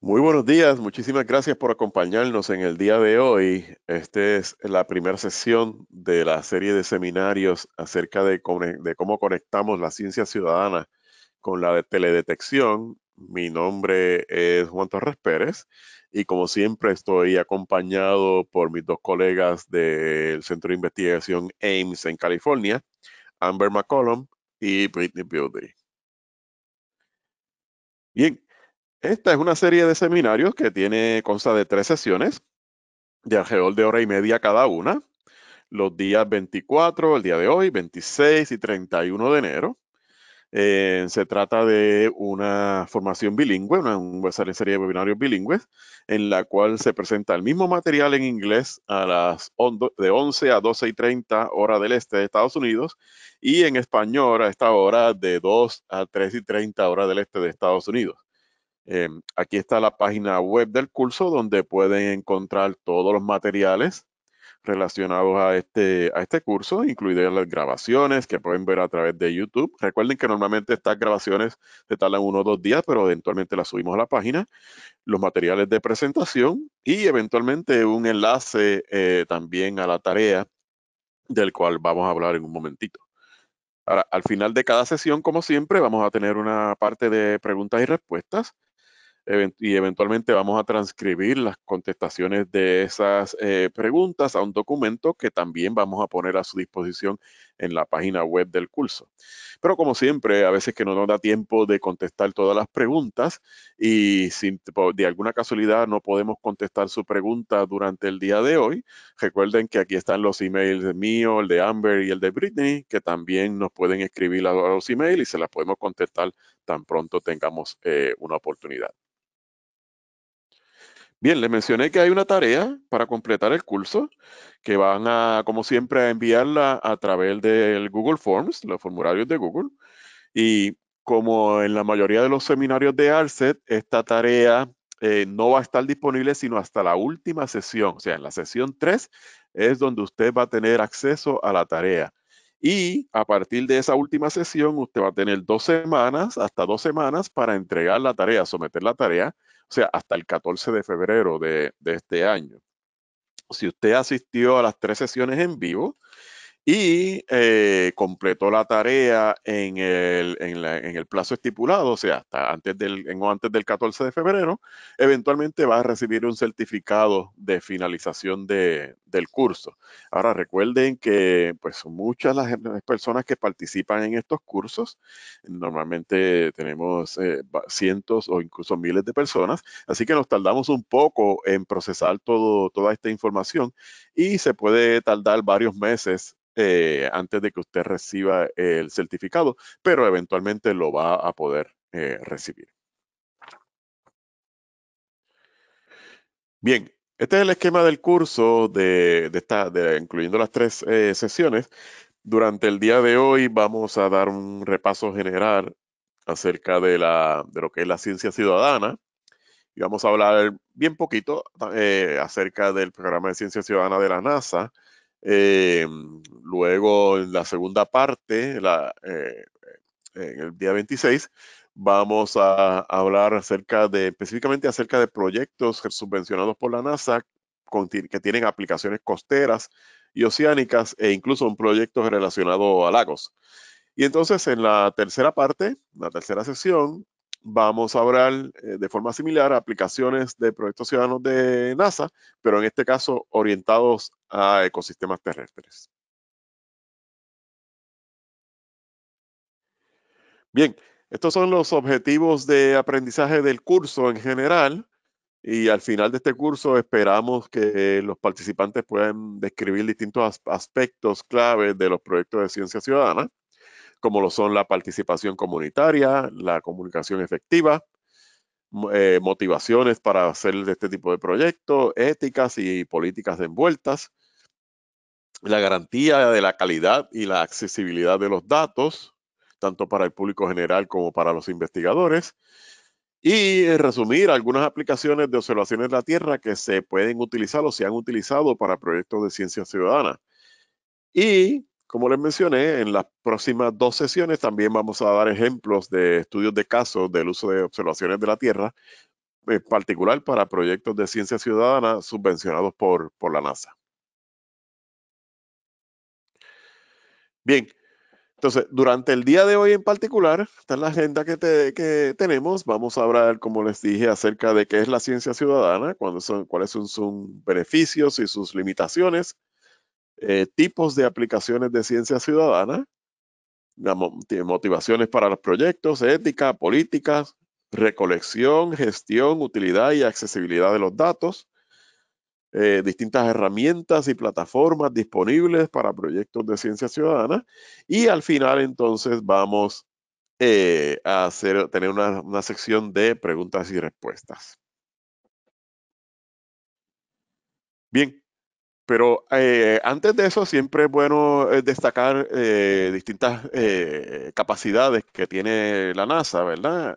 Muy buenos días, muchísimas gracias por acompañarnos en el día de hoy. Esta es la primera sesión de la serie de seminarios acerca de, de, cómo conectamos la ciencia ciudadana con la de teledetección. Mi nombre es Juan Torres Pérez y como siempre estoy acompañado por mis dos colegas del Centro de Investigación Ames en California, Amber McCollum y Britney Beauty. Bien, esta es una serie de seminarios que tiene, consta de tres sesiones de alrededor de hora y media cada una, los días 24, el día de hoy, 26 y 31 de enero. Eh, se trata de una formación bilingüe, una, serie de webinarios bilingües, en la cual se presenta el mismo material en inglés a las de 11 a 12 y 30 hora del este de Estados Unidos y en español a esta hora de 2 a 3 y 30 hora del este de Estados Unidos. Em, aquí está la página web del curso donde pueden encontrar todos los materiales relacionados a este, a este curso, incluidas las grabaciones que pueden ver a través de YouTube. Recuerden que normalmente estas grabaciones se tardan uno o dos días, pero eventualmente las subimos a la página, los materiales de presentación y eventualmente un enlace eh, también a la tarea del cual vamos a hablar en un momentito. Ahora, al final de cada sesión, como siempre, vamos a tener una parte de preguntas y respuestas y eventualmente vamos a transcribir las contestaciones de esas eh, preguntas a un documento que también vamos a poner a su disposición en la página web del curso. Pero como siempre, a veces que no nos da tiempo de contestar todas las preguntas y si de alguna casualidad no podemos contestar su pregunta durante el día de hoy, recuerden que aquí están los emails mío, el de Amber y el de Britney, que también nos pueden escribir a los emails y se las podemos contestar tan pronto tengamos eh, una oportunidad. Bien, les mencioné que hay una tarea para completar el curso que van a, como siempre, a enviarla a través del Google Forms, los formularios de Google. Y como en la mayoría de los seminarios de ARCET, esta tarea eh, no va a estar disponible sino hasta la última sesión. O sea, en la sesión 3 es donde usted va a tener acceso a la tarea. Y a partir de esa última sesión, usted va a tener dos semanas, hasta dos semanas, para entregar la tarea, someter la tarea o sea, hasta el 14 de febrero de, este año. Si usted asistió a las tres sesiones en vivo, y eh, completó la tarea en el, plazo estipulado, o sea, hasta antes del, antes del 14 de febrero, eventualmente va a recibir un certificado de finalización del curso. Ahora recuerden que pues, muchas las personas que participan en estos cursos, normalmente tenemos eh, cientos o incluso miles de personas, así que nos tardamos un poco en procesar todo, toda esta información y se puede tardar varios meses eh, antes de que usted reciba el certificado, pero eventualmente lo va a poder eh, recibir. Bien, este es el esquema del curso, de, esta, de incluyendo las tres eh, sesiones. Durante el día de hoy vamos a dar un repaso general acerca de, lo que es la ciencia ciudadana. Y vamos a hablar bien poquito acerca del programa de ciencia ciudadana de la NASA eh, luego, en la segunda parte, en eh, eh, el día 26, vamos a hablar acerca de, específicamente acerca de proyectos subvencionados por la NASA que tienen aplicaciones costeras y oceánicas e incluso un proyecto relacionado a lagos. Y entonces en la tercera parte, la tercera sesión, vamos a hablar eh, de forma similar a aplicaciones de proyectos ciudadanos de NASA, pero en este caso orientados a ecosistemas terrestres. Bien, estos son los objetivos de aprendizaje del curso en general y al final de este curso esperamos que los participantes puedan describir distintos aspectos clave de los proyectos de ciencia ciudadana como lo son la participación comunitaria, la comunicación efectiva, eh, motivaciones para hacer este tipo de proyectos, éticas y políticas envueltas, la garantía de la calidad y la accesibilidad de los datos, tanto para el público general como para los investigadores, y eh, resumir algunas aplicaciones de observaciones de la Tierra que se pueden utilizar o se han utilizado para proyectos de ciencia ciudadana. Y como les mencioné, en las próximas dos sesiones también vamos a dar ejemplos de estudios de casos del uso de observaciones de la Tierra, en particular para proyectos de ciencia ciudadana subvencionados por, por la NASA. Bien, entonces, durante el día de hoy en particular, esta es la agenda que, que, tenemos. Vamos a hablar, como les dije, acerca de qué es la ciencia ciudadana, son, cuáles son sus beneficios y sus limitaciones. Eh, tipos de aplicaciones de ciencia ciudadana, motivaciones para los proyectos, ética, políticas, recolección, gestión, utilidad y accesibilidad de los datos, eh, distintas herramientas y plataformas disponibles para proyectos de ciencia ciudadana y al final entonces vamos eh, a tener una, una sección de preguntas y respuestas. Bien, pero eh, antes de eso siempre es bueno eh, destacar eh, distintas capacidades que tiene la NASA, ¿verdad?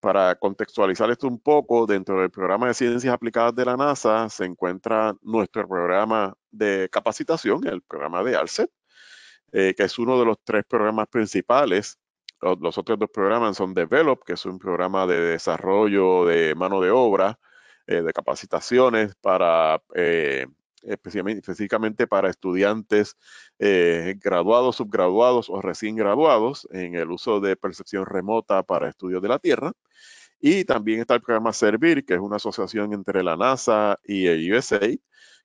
para contextualizar esto un poco, dentro del programa de ciencias aplicadas de la NASA se encuentra nuestro programa de capacitación, el programa de ALCET, que es uno de los tres programas principales. Los, otros dos programas son Develop, que es un programa de desarrollo de mano de obra, de capacitaciones para específicamente para estudiantes eh, graduados, subgraduados o recién graduados en el uso de percepción remota para estudios de la Tierra. Y también está el programa Servir, que es una asociación entre la NASA y el USAID,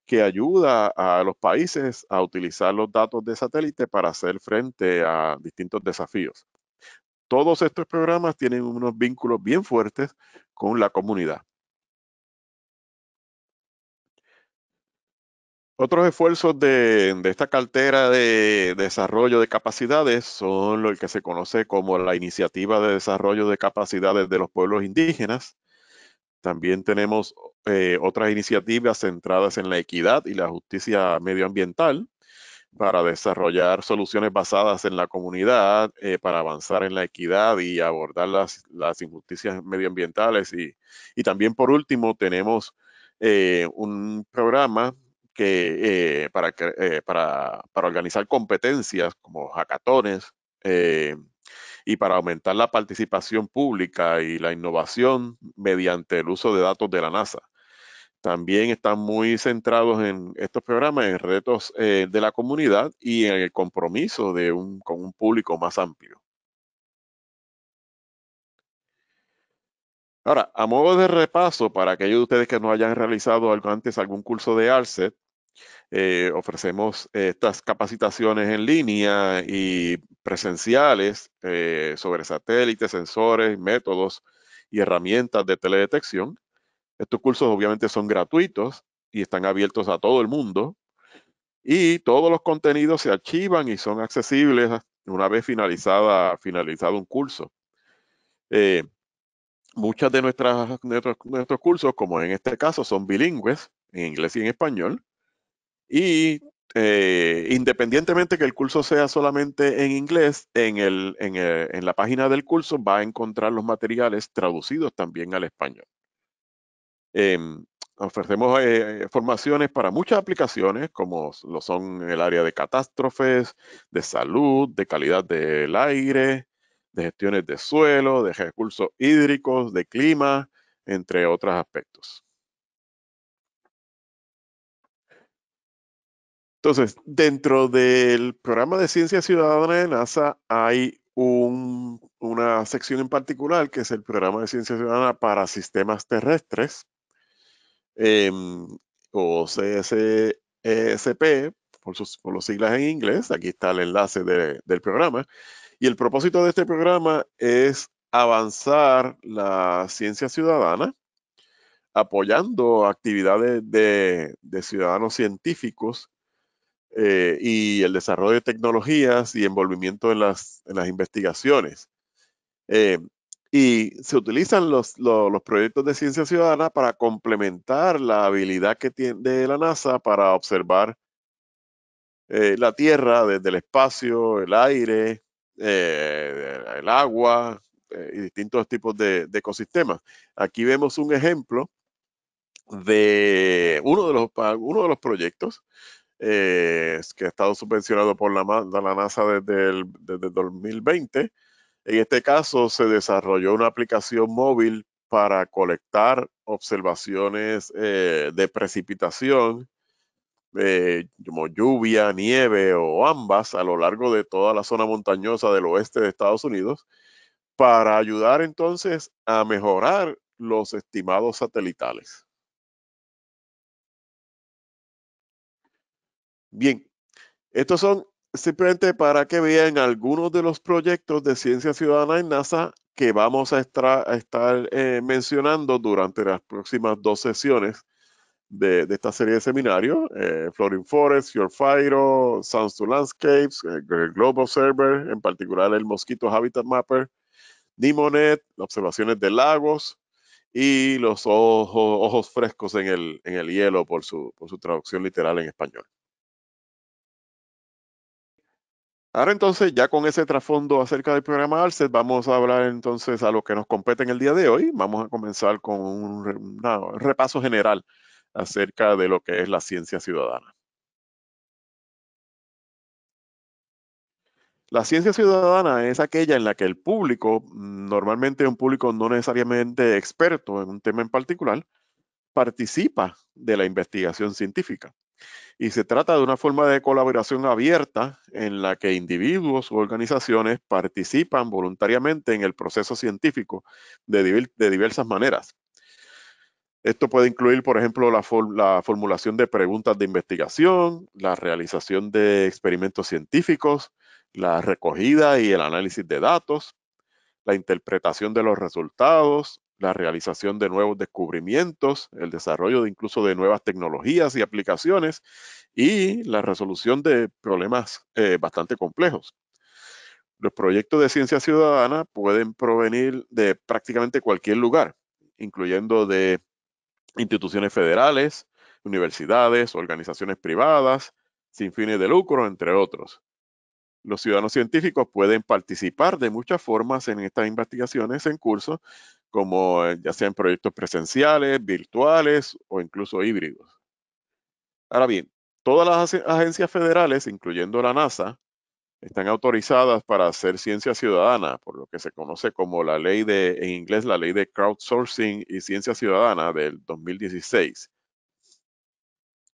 que ayuda a los países a utilizar los datos de satélite para hacer frente a distintos desafíos. Todos estos programas tienen unos vínculos bien fuertes con la comunidad. Otros esfuerzos de, esta cartera de desarrollo de capacidades son lo que se conoce como la iniciativa de desarrollo de capacidades de los pueblos indígenas. También tenemos eh, otras iniciativas centradas en la equidad y la justicia medioambiental para desarrollar soluciones basadas en la comunidad, eh, para avanzar en la equidad y abordar las, injusticias medioambientales. Y, también, por último, tenemos eh, un programa que, eh, eh, para, para, organizar competencias como hackatones eh, y para aumentar la participación pública y la innovación mediante el uso de datos de la NASA. También están muy centrados en estos programas, en retos de la comunidad y en el compromiso de con un público más amplio. Ahora, a modo de repaso, para aquellos de ustedes que no hayan realizado antes algún curso de ARCET, eh, ofrecemos estas capacitaciones en línea y presenciales eh, sobre satélites, sensores, métodos y herramientas de teledetección. Estos cursos obviamente son gratuitos y están abiertos a todo el mundo. Y todos los contenidos se archivan y son accesibles una vez finalizada, finalizado un curso. Eh, muchas de nuestras, nuestros cursos, como en este caso, son bilingües, en inglés y en español. Y eh, independientemente que el curso sea solamente en inglés, en, el, eh, la página del curso va a encontrar los materiales traducidos también al español. Em, ofrecemos eh, formaciones para muchas aplicaciones, como lo son el área de catástrofes, de salud, de calidad del aire, de gestiones de suelo, de recursos hídricos, de clima, entre otros aspectos. Entonces, dentro del programa de ciencia ciudadana de NASA hay una sección en particular que es el programa de ciencia ciudadana para sistemas terrestres, em, o CSSP, e por, sus, los siglas en inglés. Aquí está el enlace del programa. Y el propósito de este programa es avanzar la ciencia ciudadana, apoyando actividades de ciudadanos científicos eh, y el desarrollo de tecnologías y envolvimiento en las, investigaciones. Eh, y se utilizan los, proyectos de ciencia ciudadana para complementar la habilidad que tiene la NASA para observar eh, la Tierra desde el espacio, el aire, el agua y distintos tipos de, de ecosistemas. Aquí vemos un ejemplo de uno de los, uno de los proyectos eh, que ha estado subvencionado por la, NASA desde el, 2020. En este caso se desarrolló una aplicación móvil para colectar observaciones eh, de precipitación, eh, como lluvia, nieve o ambas a lo largo de toda la zona montañosa del oeste de Estados Unidos, para ayudar entonces a mejorar los estimados satelitales. Bien, estos son simplemente para que vean algunos de los proyectos de ciencia ciudadana en NASA que vamos a, estar, eh, mencionando durante las próximas dos sesiones de, esta serie de seminarios. Eh, Florin Forest, Your Fire, Sounds to Landscapes, eh, Global Globe Observer, en particular el Mosquito Habitat Mapper, Nimonet, observaciones de lagos y los ojos, frescos en el, hielo por su traducción literal en español. Ahora entonces, ya con ese trasfondo acerca del programa ARCET, vamos a hablar entonces a lo que nos compete en el día de hoy. Vamos a comenzar con un repaso general acerca de lo que es la ciencia ciudadana. La ciencia ciudadana es aquella en la que el público, normalmente un público no necesariamente experto en un tema en particular, participa de la investigación científica y se trata de una forma de colaboración abierta en la que individuos u organizaciones participan voluntariamente en el proceso científico de, diversas maneras. Esto puede incluir, por ejemplo, la, formulación de preguntas de investigación, la realización de experimentos científicos, la recogida y el análisis de datos, la interpretación de los resultados, la realización de nuevos descubrimientos, el desarrollo de incluso de nuevas tecnologías y aplicaciones y la resolución de problemas eh, bastante complejos. Los proyectos de ciencia ciudadana pueden provenir de prácticamente cualquier lugar, incluyendo de instituciones federales, universidades, organizaciones privadas, sin fines de lucro, entre otros. Los ciudadanos científicos pueden participar de muchas formas en estas investigaciones en curso, como eh, ya sean proyectos presenciales, virtuales o incluso híbridos. Ahora bien, todas las agencias federales, incluyendo la NASA, están autorizadas para hacer ciencia ciudadana, por lo que se conoce como la ley de, en inglés, la ley de crowdsourcing y ciencia ciudadana del 2016.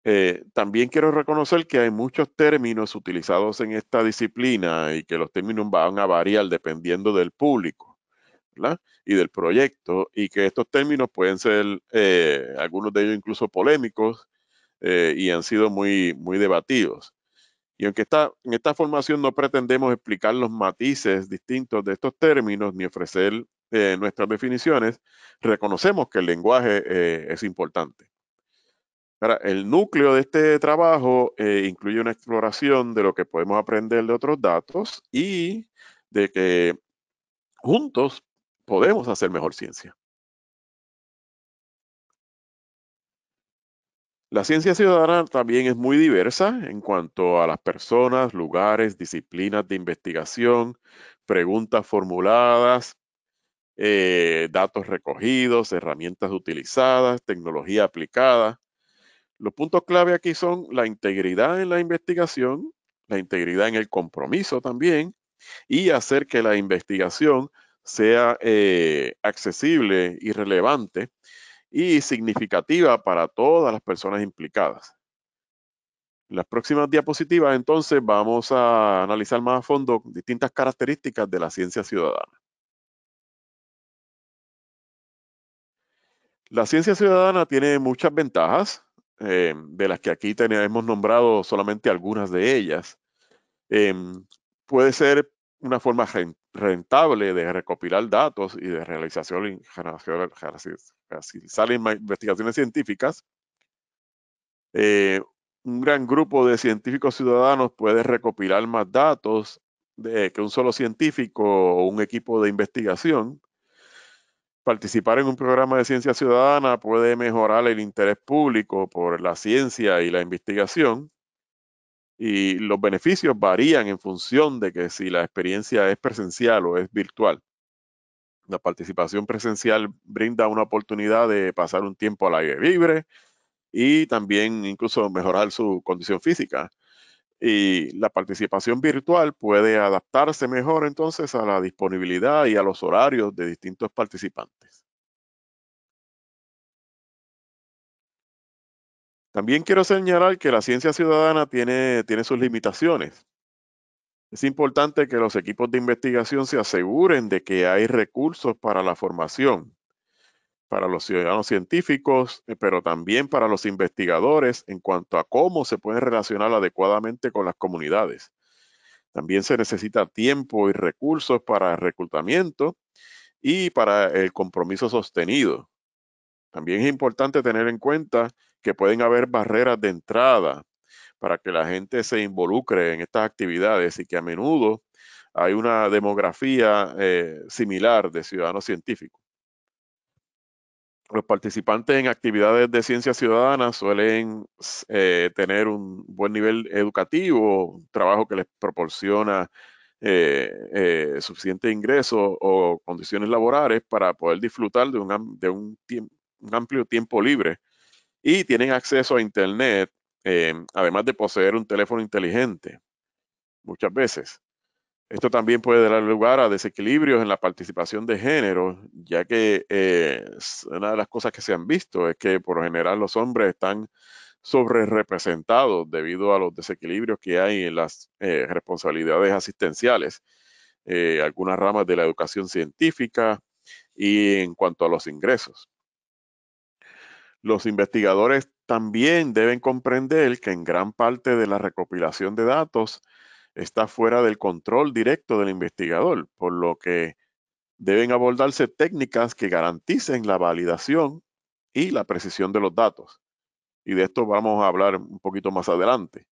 Eh, también quiero reconocer que hay muchos términos utilizados en esta disciplina y que los términos van a variar dependiendo del público. ¿verdad? y del proyecto y que estos términos pueden ser, eh, algunos de ellos incluso polémicos eh, y han sido muy, muy debatidos. Y aunque esta, en esta formación no pretendemos explicar los matices distintos de estos términos ni ofrecer eh, nuestras definiciones, reconocemos que el lenguaje es importante. para el núcleo de este trabajo incluye una exploración de lo que podemos aprender de otros datos y de que juntos podemos hacer mejor ciencia. La ciencia ciudadana también es muy diversa en cuanto a las personas, lugares, disciplinas de investigación, preguntas formuladas, eh, datos recogidos, herramientas utilizadas, tecnología aplicada. Los puntos clave aquí son la integridad en la investigación, la integridad en el compromiso también, y hacer que la investigación sea eh, accesible y relevante y significativa para todas las personas implicadas. En las próximas diapositivas, entonces, vamos a analizar más a fondo distintas características de la ciencia ciudadana. La ciencia ciudadana tiene muchas ventajas, eh, de las que aquí hemos nombrado solamente algunas de ellas. Em, puede ser una forma rentable de recopilar datos y de realización, realizar investigaciones científicas. Eh, un gran grupo de científicos ciudadanos puede recopilar más datos de, que un solo científico o un equipo de investigación. Participar en un programa de ciencia ciudadana puede mejorar el interés público por la ciencia y la investigación y los beneficios varían en función de que si la experiencia es presencial o es virtual. La participación presencial brinda una oportunidad de pasar un tiempo al aire libre y también incluso mejorar su condición física. Y la participación virtual puede adaptarse mejor entonces a la disponibilidad y a los horarios de distintos participantes. También quiero señalar que la ciencia ciudadana tiene, tiene sus limitaciones. Es importante que los equipos de investigación se aseguren de que hay recursos para la formación, para los ciudadanos científicos, eh, pero también para los investigadores en cuanto a cómo se pueden relacionar adecuadamente con las comunidades. También se necesita tiempo y recursos para el reclutamiento y para el compromiso sostenido. También es importante tener en cuenta que pueden haber barreras de entrada para que la gente se involucre en estas actividades y que a menudo hay una demografía eh, similar de ciudadanos científicos. Los participantes en actividades de ciencia ciudadana suelen eh, tener un buen nivel educativo, un trabajo que les proporciona eh, suficiente ingreso o condiciones laborales para poder disfrutar de un amplio tiempo libre y tienen acceso a Internet, eh, además de poseer un teléfono inteligente, muchas veces. Esto también puede dar lugar a desequilibrios en la participación de género, ya que eh, una de las cosas que se han visto es que por lo general los hombres están sobre representados debido a los desequilibrios que hay en las eh, responsabilidades asistenciales, algunas ramas de la educación científica y en cuanto a los ingresos. Los investigadores también deben comprender que en gran parte de la recopilación de datos está fuera del control directo del investigador, por lo que deben abordarse técnicas que garanticen la validación y la precisión de los datos. Y de esto vamos a hablar un poquito más adelante.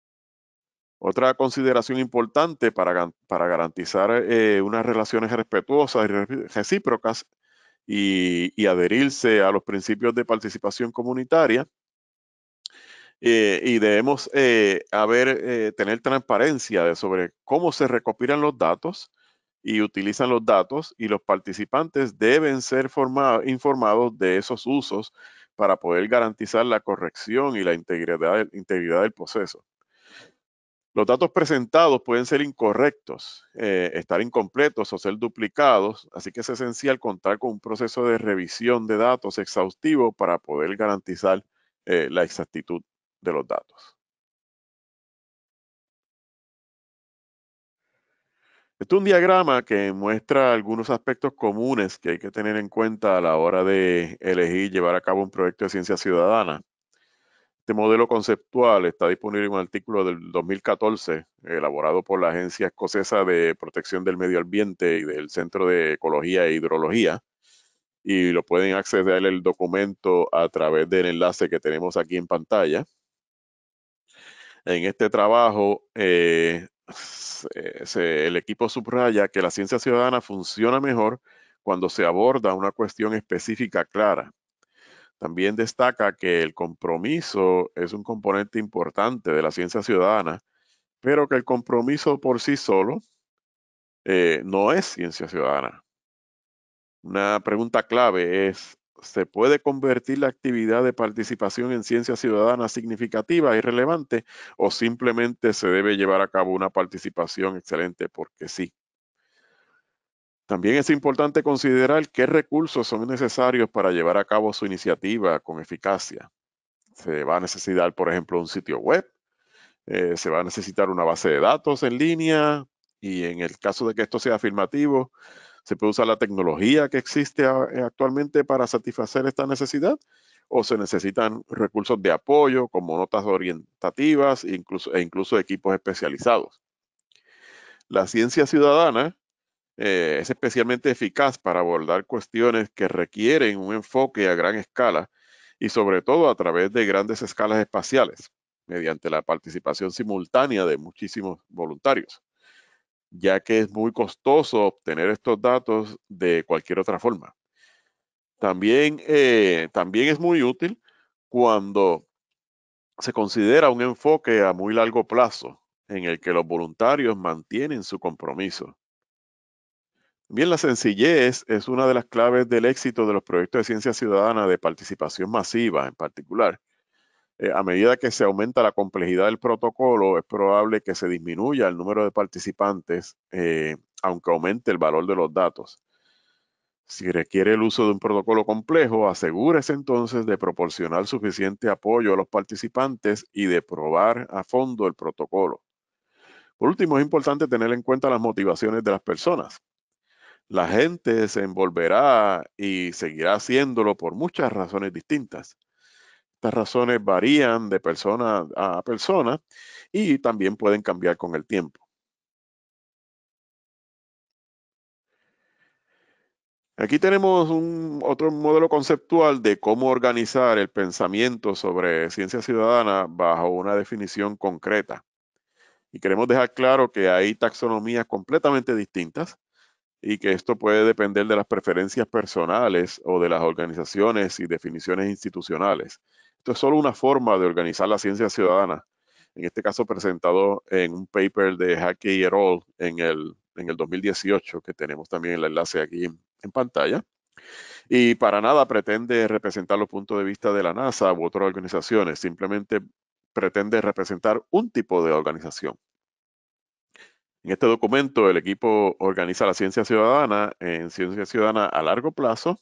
Otra consideración importante para, garantizar eh, unas relaciones respetuosas y recíprocas y, adherirse a los principios de participación comunitaria. Eh, y debemos eh, eh, tener transparencia sobre cómo se recopilan los datos y utilizan los datos y los participantes deben ser informados de esos usos para poder garantizar la corrección y la integridad, integridad del proceso. Los datos presentados pueden ser incorrectos, eh, estar incompletos o ser duplicados, así que es esencial contar con un proceso de revisión de datos exhaustivo para poder garantizar eh, la exactitud de los datos. Este es un diagrama que muestra algunos aspectos comunes que hay que tener en cuenta a la hora de elegir llevar a cabo un proyecto de ciencia ciudadana. Este modelo conceptual está disponible en un artículo del 2014 elaborado por la Agencia Escocesa de Protección del Medio Ambiente y del Centro de Ecología e Hidrología. Y lo pueden acceder el documento a través del enlace que tenemos aquí en pantalla. En este trabajo, eh, el equipo subraya que la ciencia ciudadana funciona mejor cuando se aborda una cuestión específica clara también destaca que el compromiso es un componente importante de la ciencia ciudadana, pero que el compromiso por sí solo eh, no es ciencia ciudadana. Una pregunta clave es, ¿se puede convertir la actividad de participación en ciencia ciudadana significativa y relevante o simplemente se debe llevar a cabo una participación excelente porque sí? También es importante considerar qué recursos son necesarios para llevar a cabo su iniciativa con eficacia. Se va a necesitar, por ejemplo, un sitio web, eh, se va a necesitar una base de datos en línea y en el caso de que esto sea afirmativo, se puede usar la tecnología que existe eh, actualmente para satisfacer esta necesidad o se necesitan recursos de apoyo como notas orientativas e incluso equipos especializados. La ciencia ciudadana eh, es especialmente eficaz para abordar cuestiones que requieren un enfoque a gran escala y sobre todo a través de grandes escalas espaciales, mediante la participación simultánea de muchísimos voluntarios, ya que es muy costoso obtener estos datos de cualquier otra forma. También, eh, también es muy útil cuando se considera un enfoque a muy largo plazo en el que los voluntarios mantienen su compromiso Bien, la sencillez es una de las claves del éxito de los proyectos de ciencia ciudadana de participación masiva en particular. Eh, a medida que se aumenta la complejidad del protocolo, es probable que se disminuya el número de participantes, eh, aunque aumente el valor de los datos. Si requiere el uso de un protocolo complejo, asegúrese entonces de proporcionar suficiente apoyo a los participantes y de probar a fondo el protocolo. Por último, es importante tener en cuenta las motivaciones de las personas la gente se envolverá y seguirá haciéndolo por muchas razones distintas. Estas razones varían de persona a persona y también pueden cambiar con el tiempo. Aquí tenemos un, otro modelo conceptual de cómo organizar el pensamiento sobre ciencia ciudadana bajo una definición concreta. Y queremos dejar claro que hay taxonomías completamente distintas y que esto puede depender de las preferencias personales o de las organizaciones y definiciones institucionales. Esto es solo una forma de organizar la ciencia ciudadana, en este caso presentado en un paper de Hackey et al. En el, 2018, que tenemos también el enlace aquí en, en pantalla. Y para nada pretende representar los puntos de vista de la NASA u otras organizaciones, simplemente pretende representar un tipo de organización. En este documento, el equipo organiza la ciencia ciudadana en ciencia ciudadana a largo plazo,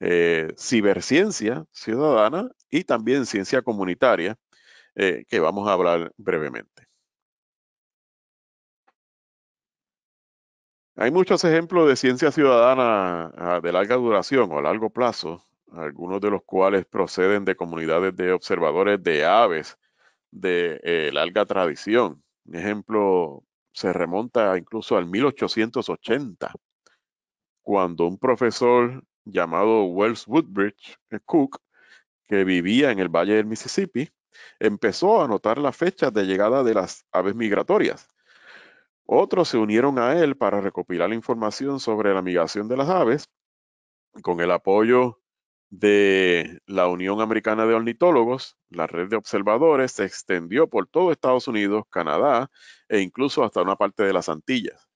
eh, ciberciencia ciudadana y también ciencia comunitaria, eh, que vamos a hablar brevemente. Hay muchos ejemplos de ciencia ciudadana ah, de larga duración o a largo plazo, algunos de los cuales proceden de comunidades de observadores de aves de eh, larga tradición. Un ejemplo se remonta incluso al 1880, cuando un profesor llamado Wells Woodbridge eh, Cook, que vivía en el valle del Mississippi, empezó a anotar las fechas de llegada de las aves migratorias. Otros se unieron a él para recopilar información sobre la migración de las aves. Con el apoyo de la Unión Americana de Ornitólogos, la red de observadores se extendió por todo Estados Unidos, Canadá e incluso hasta una parte de las Antillas.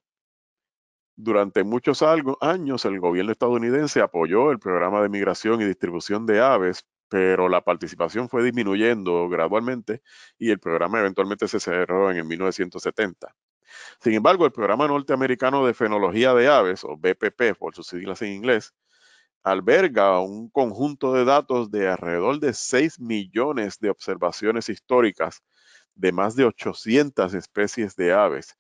Durante muchos años el gobierno estadounidense apoyó el programa de migración y distribución de aves, pero la participación fue disminuyendo gradualmente y el programa eventualmente se cerró en 1970. Sin embargo, el Programa Norteamericano de Fenología de Aves, o BPP por sus siglas en inglés, alberga un conjunto de datos de alrededor de 6 millones de observaciones históricas de más de 800 especies de aves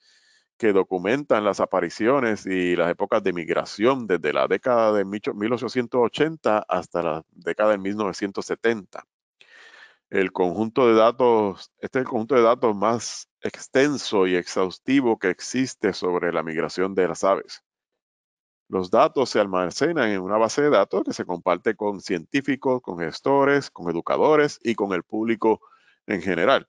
que documentan las apariciones y las épocas de migración desde la década de 1880 hasta la década de 1970. El conjunto de datos, este es el conjunto de datos más extenso y exhaustivo que existe sobre la migración de las aves. Los datos se almacenan en una base de datos que se comparte con científicos, con gestores, con educadores y con el público en general.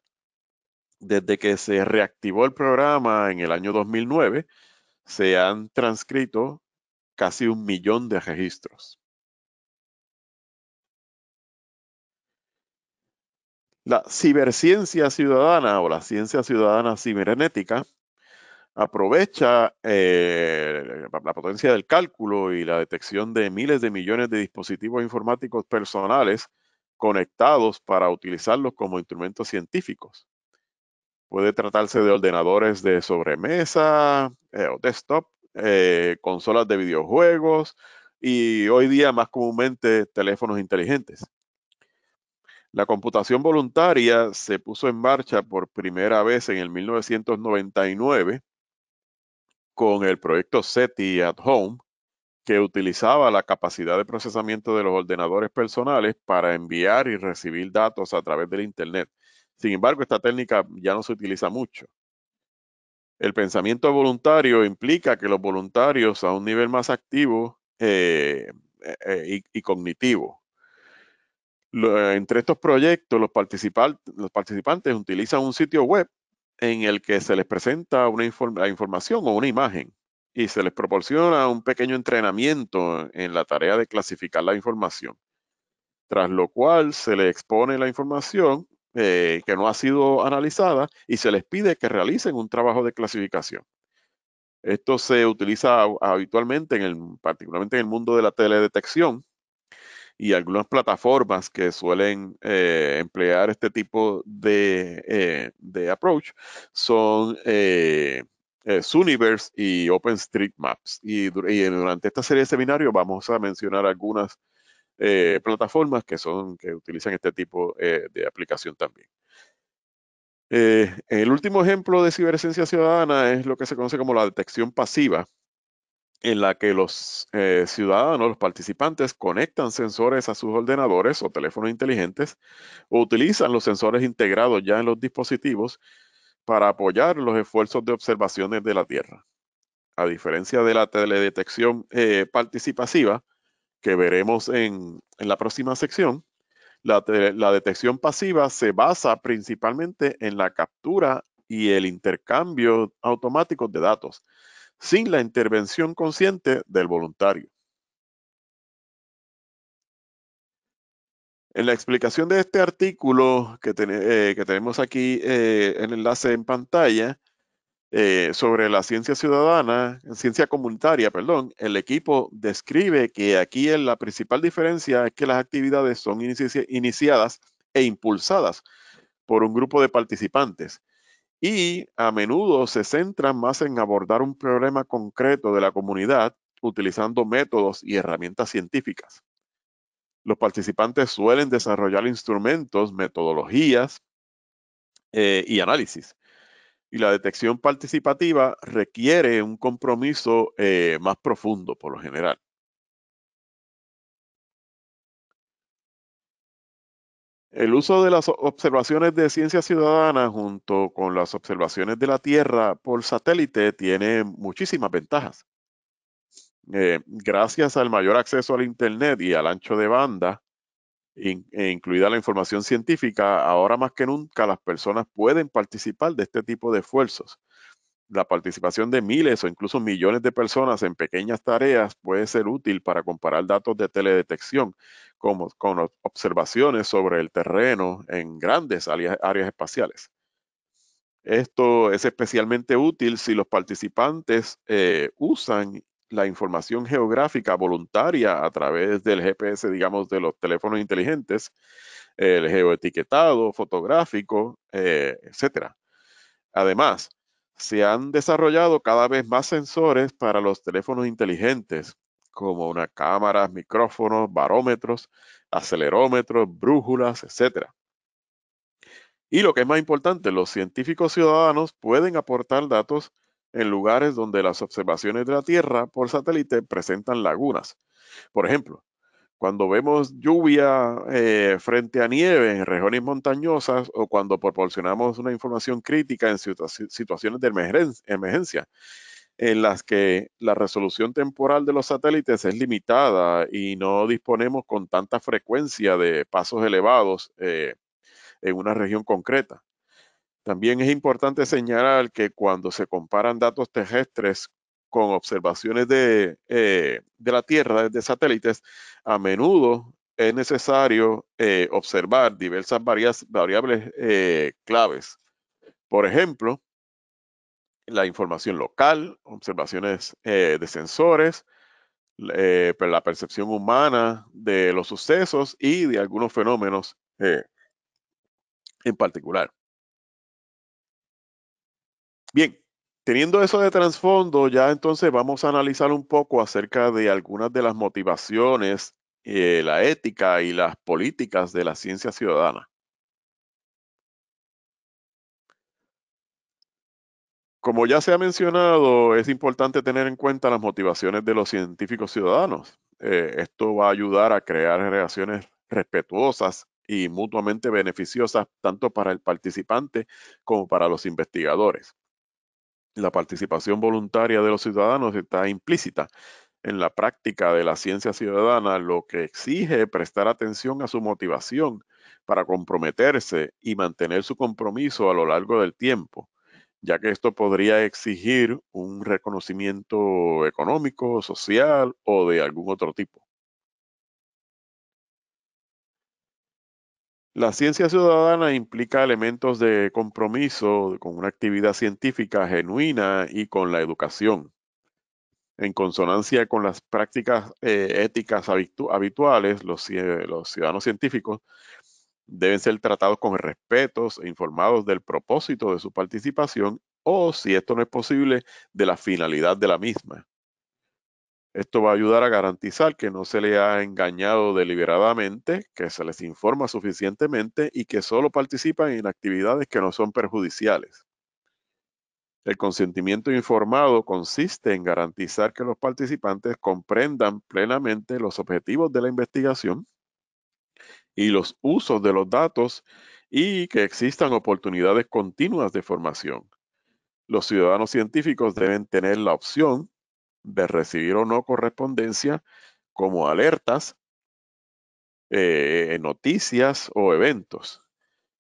Desde que se reactivó el programa en el año 2009, se han transcrito casi un millón de registros. La ciberciencia ciudadana o la ciencia ciudadana cibernética aprovecha eh, la potencia del cálculo y la detección de miles de millones de dispositivos informáticos personales conectados para utilizarlos como instrumentos científicos. Puede tratarse de ordenadores de sobremesa eh, o desktop, eh, consolas de videojuegos y hoy día más comúnmente teléfonos inteligentes. La computación voluntaria se puso en marcha por primera vez en el 1999 con el proyecto SETI at Home, que utilizaba la capacidad de procesamiento de los ordenadores personales para enviar y recibir datos a través del Internet. Sin embargo, esta técnica ya no se utiliza mucho. El pensamiento voluntario implica que los voluntarios a un nivel más activo eh, eh, eh, y, cognitivo. entre estos proyectos, los participantes utilizan un sitio web en el que se les presenta una la información o una imagen y se les proporciona un pequeño entrenamiento en la tarea de clasificar la información, tras lo cual se les expone la información eh, que no ha sido analizada y se les pide que realicen un trabajo de clasificación. Esto se utiliza habitualmente, en particularmente en el mundo de la teledetección, y algunas plataformas que suelen eh, emplear este tipo de, eh, approach son Suniverse eh, y OpenStreetMaps. Y, durante esta serie de seminarios vamos a mencionar algunas plataformas que, son, que utilizan este tipo de aplicación también. el último ejemplo de ciberesencia ciudadana es lo que se conoce como la detección pasiva, en la que los eh, ciudadanos, los participantes, conectan sensores a sus ordenadores o teléfonos inteligentes o utilizan los sensores integrados ya en los dispositivos para apoyar los esfuerzos de observaciones de la Tierra. A diferencia de la teledetección eh, participativa que veremos en, la próxima sección, la, la detección pasiva se basa principalmente en la captura y el intercambio automático de datos sin la intervención consciente del voluntario. En la explicación de este artículo que, eh, tenemos aquí en eh, el enlace en pantalla eh, sobre la ciencia ciudadana, ciencia comunitaria, perdón, el equipo describe que aquí la principal diferencia es que las actividades son iniciadas e impulsadas por un grupo de participantes y a menudo se centran más en abordar un problema concreto de la comunidad utilizando métodos y herramientas científicas. Los participantes suelen desarrollar instrumentos, metodologías eh, y análisis. Y la detección participativa requiere un compromiso eh, más profundo por lo general. El uso de las observaciones de ciencia ciudadana junto con las observaciones de la Tierra por satélite tiene muchísimas ventajas. Eh, gracias al mayor acceso al Internet y al ancho de banda, e incluida la información científica, ahora más que nunca las personas pueden participar de este tipo de esfuerzos la participación de miles o incluso millones de personas en pequeñas tareas puede ser útil para comparar datos de teledetección con observaciones sobre el terreno en grandes áreas, espaciales. Esto es especialmente útil si los participantes eh, usan la información geográfica voluntaria a través del GPS, digamos, de los teléfonos inteligentes, el geoetiquetado fotográfico, etc. Eh, etcétera. Además, se han desarrollado cada vez más sensores para los teléfonos inteligentes, como una cámaras, micrófonos, barómetros, acelerómetros, brújulas, etc. Y lo que es más importante, los científicos ciudadanos pueden aportar datos en lugares donde las observaciones de la Tierra por satélite presentan lagunas. Por ejemplo, cuando vemos lluvia eh, frente a nieve en regiones montañosas o cuando proporcionamos una información crítica en situaciones de emergencia, en las que la resolución temporal de los satélites es limitada y no disponemos con tanta frecuencia de pasos elevados eh, en una región concreta. También es importante señalar que cuando se comparan datos terrestres con observaciones de, eh, la Tierra de satélites, a menudo es necesario eh, observar diversas varias, variables eh, claves. Por ejemplo, la información local, observaciones de sensores, la percepción humana de los sucesos y de algunos fenómenos en particular. Bien, Teniendo eso de trasfondo, ya entonces vamos a analizar un poco acerca de algunas de las motivaciones, eh, la ética y las políticas de la ciencia ciudadana. Como ya se ha mencionado, es importante tener en cuenta las motivaciones de los científicos ciudadanos. Eh, esto va a ayudar a crear relaciones respetuosas y mutuamente beneficiosas tanto para el participante como para los investigadores. La participación voluntaria de los ciudadanos está implícita en la práctica de la ciencia ciudadana, lo que exige prestar atención a su motivación para comprometerse y mantener su compromiso a lo largo del tiempo, ya que esto podría exigir un reconocimiento económico, social o de algún otro tipo. La ciencia ciudadana implica elementos de compromiso con una actividad científica genuina y con la educación. En consonancia con las prácticas eh, éticas habituales, los, los, ciudadanos científicos deben ser tratados con respeto e informados del propósito de su participación o, si esto no es posible, de la finalidad de la misma. Esto va a ayudar a garantizar que no se les ha engañado deliberadamente, que se les informa suficientemente y que solo participan en actividades que no son perjudiciales. El consentimiento informado consiste en garantizar que los participantes comprendan plenamente los objetivos de la investigación y los usos de los datos y que existan oportunidades continuas de formación. Los ciudadanos científicos deben tener la opción de recibir o no correspondencia como alertas, eh, noticias o eventos.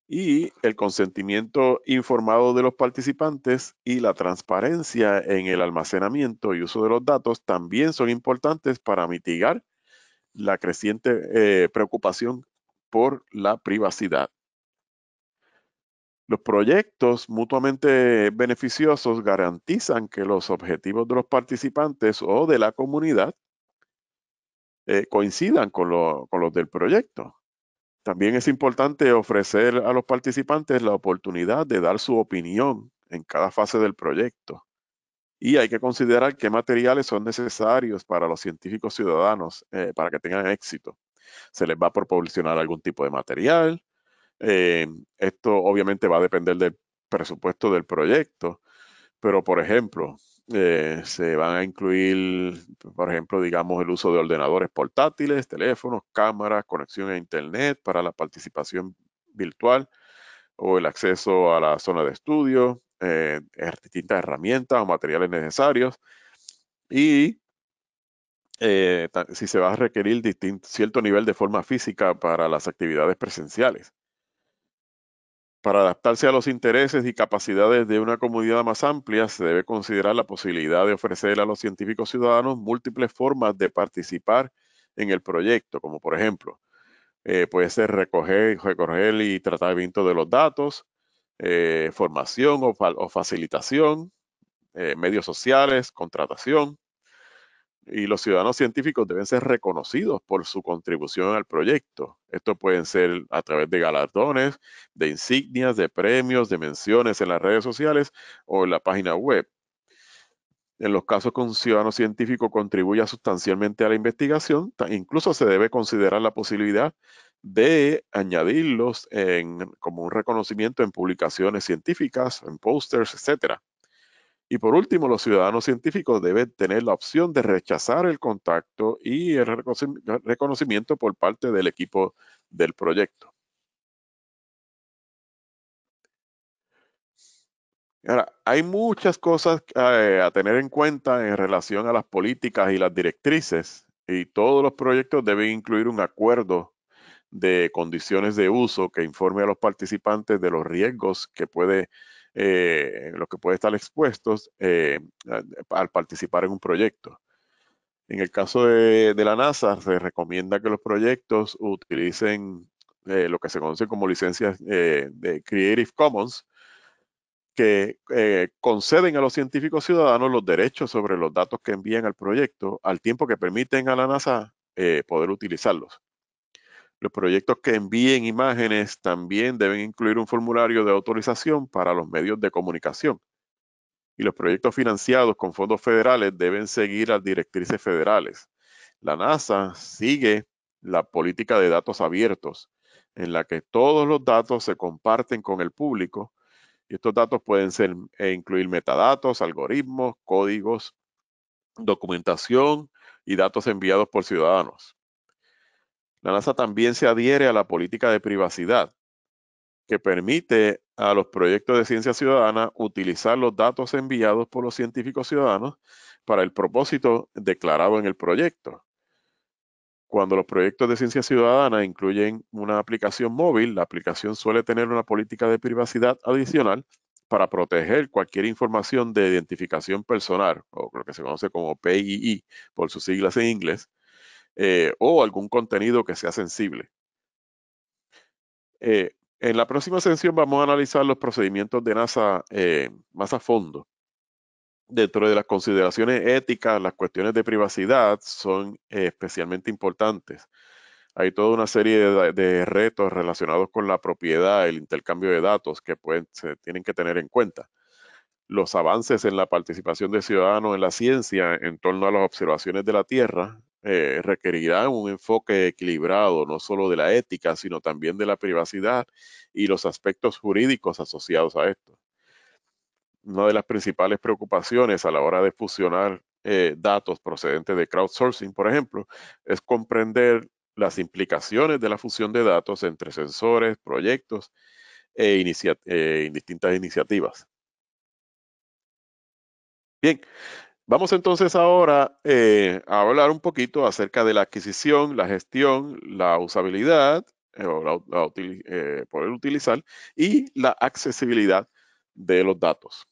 Y el consentimiento informado de los participantes y la transparencia en el almacenamiento y uso de los datos también son importantes para mitigar la creciente eh, preocupación por la privacidad. Los proyectos mutuamente beneficiosos garantizan que los objetivos de los participantes o de la comunidad eh, coincidan con, los del proyecto. También es importante ofrecer a los participantes la oportunidad de dar su opinión en cada fase del proyecto. Y hay que considerar qué materiales son necesarios para los científicos ciudadanos eh, para que tengan éxito. Se les va a proporcionar algún tipo de material, eh, esto obviamente va a depender del presupuesto del proyecto, pero por ejemplo, eh, se van a incluir, por ejemplo, digamos, el uso de ordenadores portátiles, teléfonos, cámaras, conexión a Internet para la participación virtual o el acceso a la zona de estudio, eh, distintas herramientas o materiales necesarios. Y si se va a requerir cierto nivel de forma física para las actividades presenciales. Para adaptarse a los intereses y capacidades de una comunidad más amplia, se debe considerar la posibilidad de ofrecer a los científicos ciudadanos múltiples formas de participar en el proyecto, como por ejemplo, eh, puede ser recoger, recoger y tratamiento de los datos, eh, formación o, facilitación, eh, medios sociales, contratación, y los ciudadanos científicos deben ser reconocidos por su contribución al proyecto. Esto pueden ser a través de galardones, de insignias, de premios, de menciones en las redes sociales o en la página web. En los casos que un ciudadano científico contribuya sustancialmente a la investigación, incluso se debe considerar la posibilidad de añadirlos en, como un reconocimiento en publicaciones científicas, en posters, etcétera. Y por último, los ciudadanos científicos deben tener la opción de rechazar el contacto y el reconocimiento por parte del equipo del proyecto. Ahora, hay muchas cosas eh, a tener en cuenta en relación a las políticas y las directrices y todos los proyectos deben incluir un acuerdo de condiciones de uso que informe a los participantes de los riesgos que puede eh, lo que puede estar expuestos eh, al participar en un proyecto. En el caso de, la NASA, se recomienda que los proyectos utilicen eh, lo que se conoce como licencias eh, de Creative Commons, que conceden a los científicos ciudadanos los derechos sobre los datos que envían al proyecto, al tiempo que permiten a la NASA poder utilizarlos. Los proyectos que envíen imágenes también deben incluir un formulario de autorización para los medios de comunicación. Y los proyectos financiados con fondos federales deben seguir las directrices federales. La NASA sigue la política de datos abiertos, en la que todos los datos se comparten con el público. Y estos datos pueden ser, eh, incluir metadatos, algoritmos, códigos, documentación y datos enviados por ciudadanos. La NASA también se adhiere a la política de privacidad, que permite a los proyectos de ciencia ciudadana utilizar los datos enviados por los científicos ciudadanos para el propósito declarado en el proyecto. Cuando los proyectos de ciencia ciudadana incluyen una aplicación móvil, la aplicación suele tener una política de privacidad adicional para proteger cualquier información de identificación personal, o lo que se conoce como PII por sus siglas en inglés, eh, o algún contenido que sea sensible. Eh, en la próxima sesión vamos a analizar los procedimientos de NASA eh, más a fondo. Dentro de las consideraciones éticas, las cuestiones de privacidad son especialmente importantes. Hay toda una serie de, retos relacionados con la propiedad, el intercambio de datos que se tienen que tener en cuenta los avances en la participación de ciudadanos en la ciencia en torno a las observaciones de la Tierra requerirá eh, requerirán un enfoque equilibrado, no solo de la ética, sino también de la privacidad y los aspectos jurídicos asociados a esto. Una de las principales preocupaciones a la hora de fusionar eh, datos procedentes de crowdsourcing, por ejemplo, es comprender las implicaciones de la fusión de datos entre sensores, proyectos e iniciativas eh, distintas iniciativas. Bien, Vamos entonces ahora eh, a hablar un poquito acerca de la adquisición, la gestión, la usabilidad, eh, eh, poder utilizar, y la accesibilidad de los datos.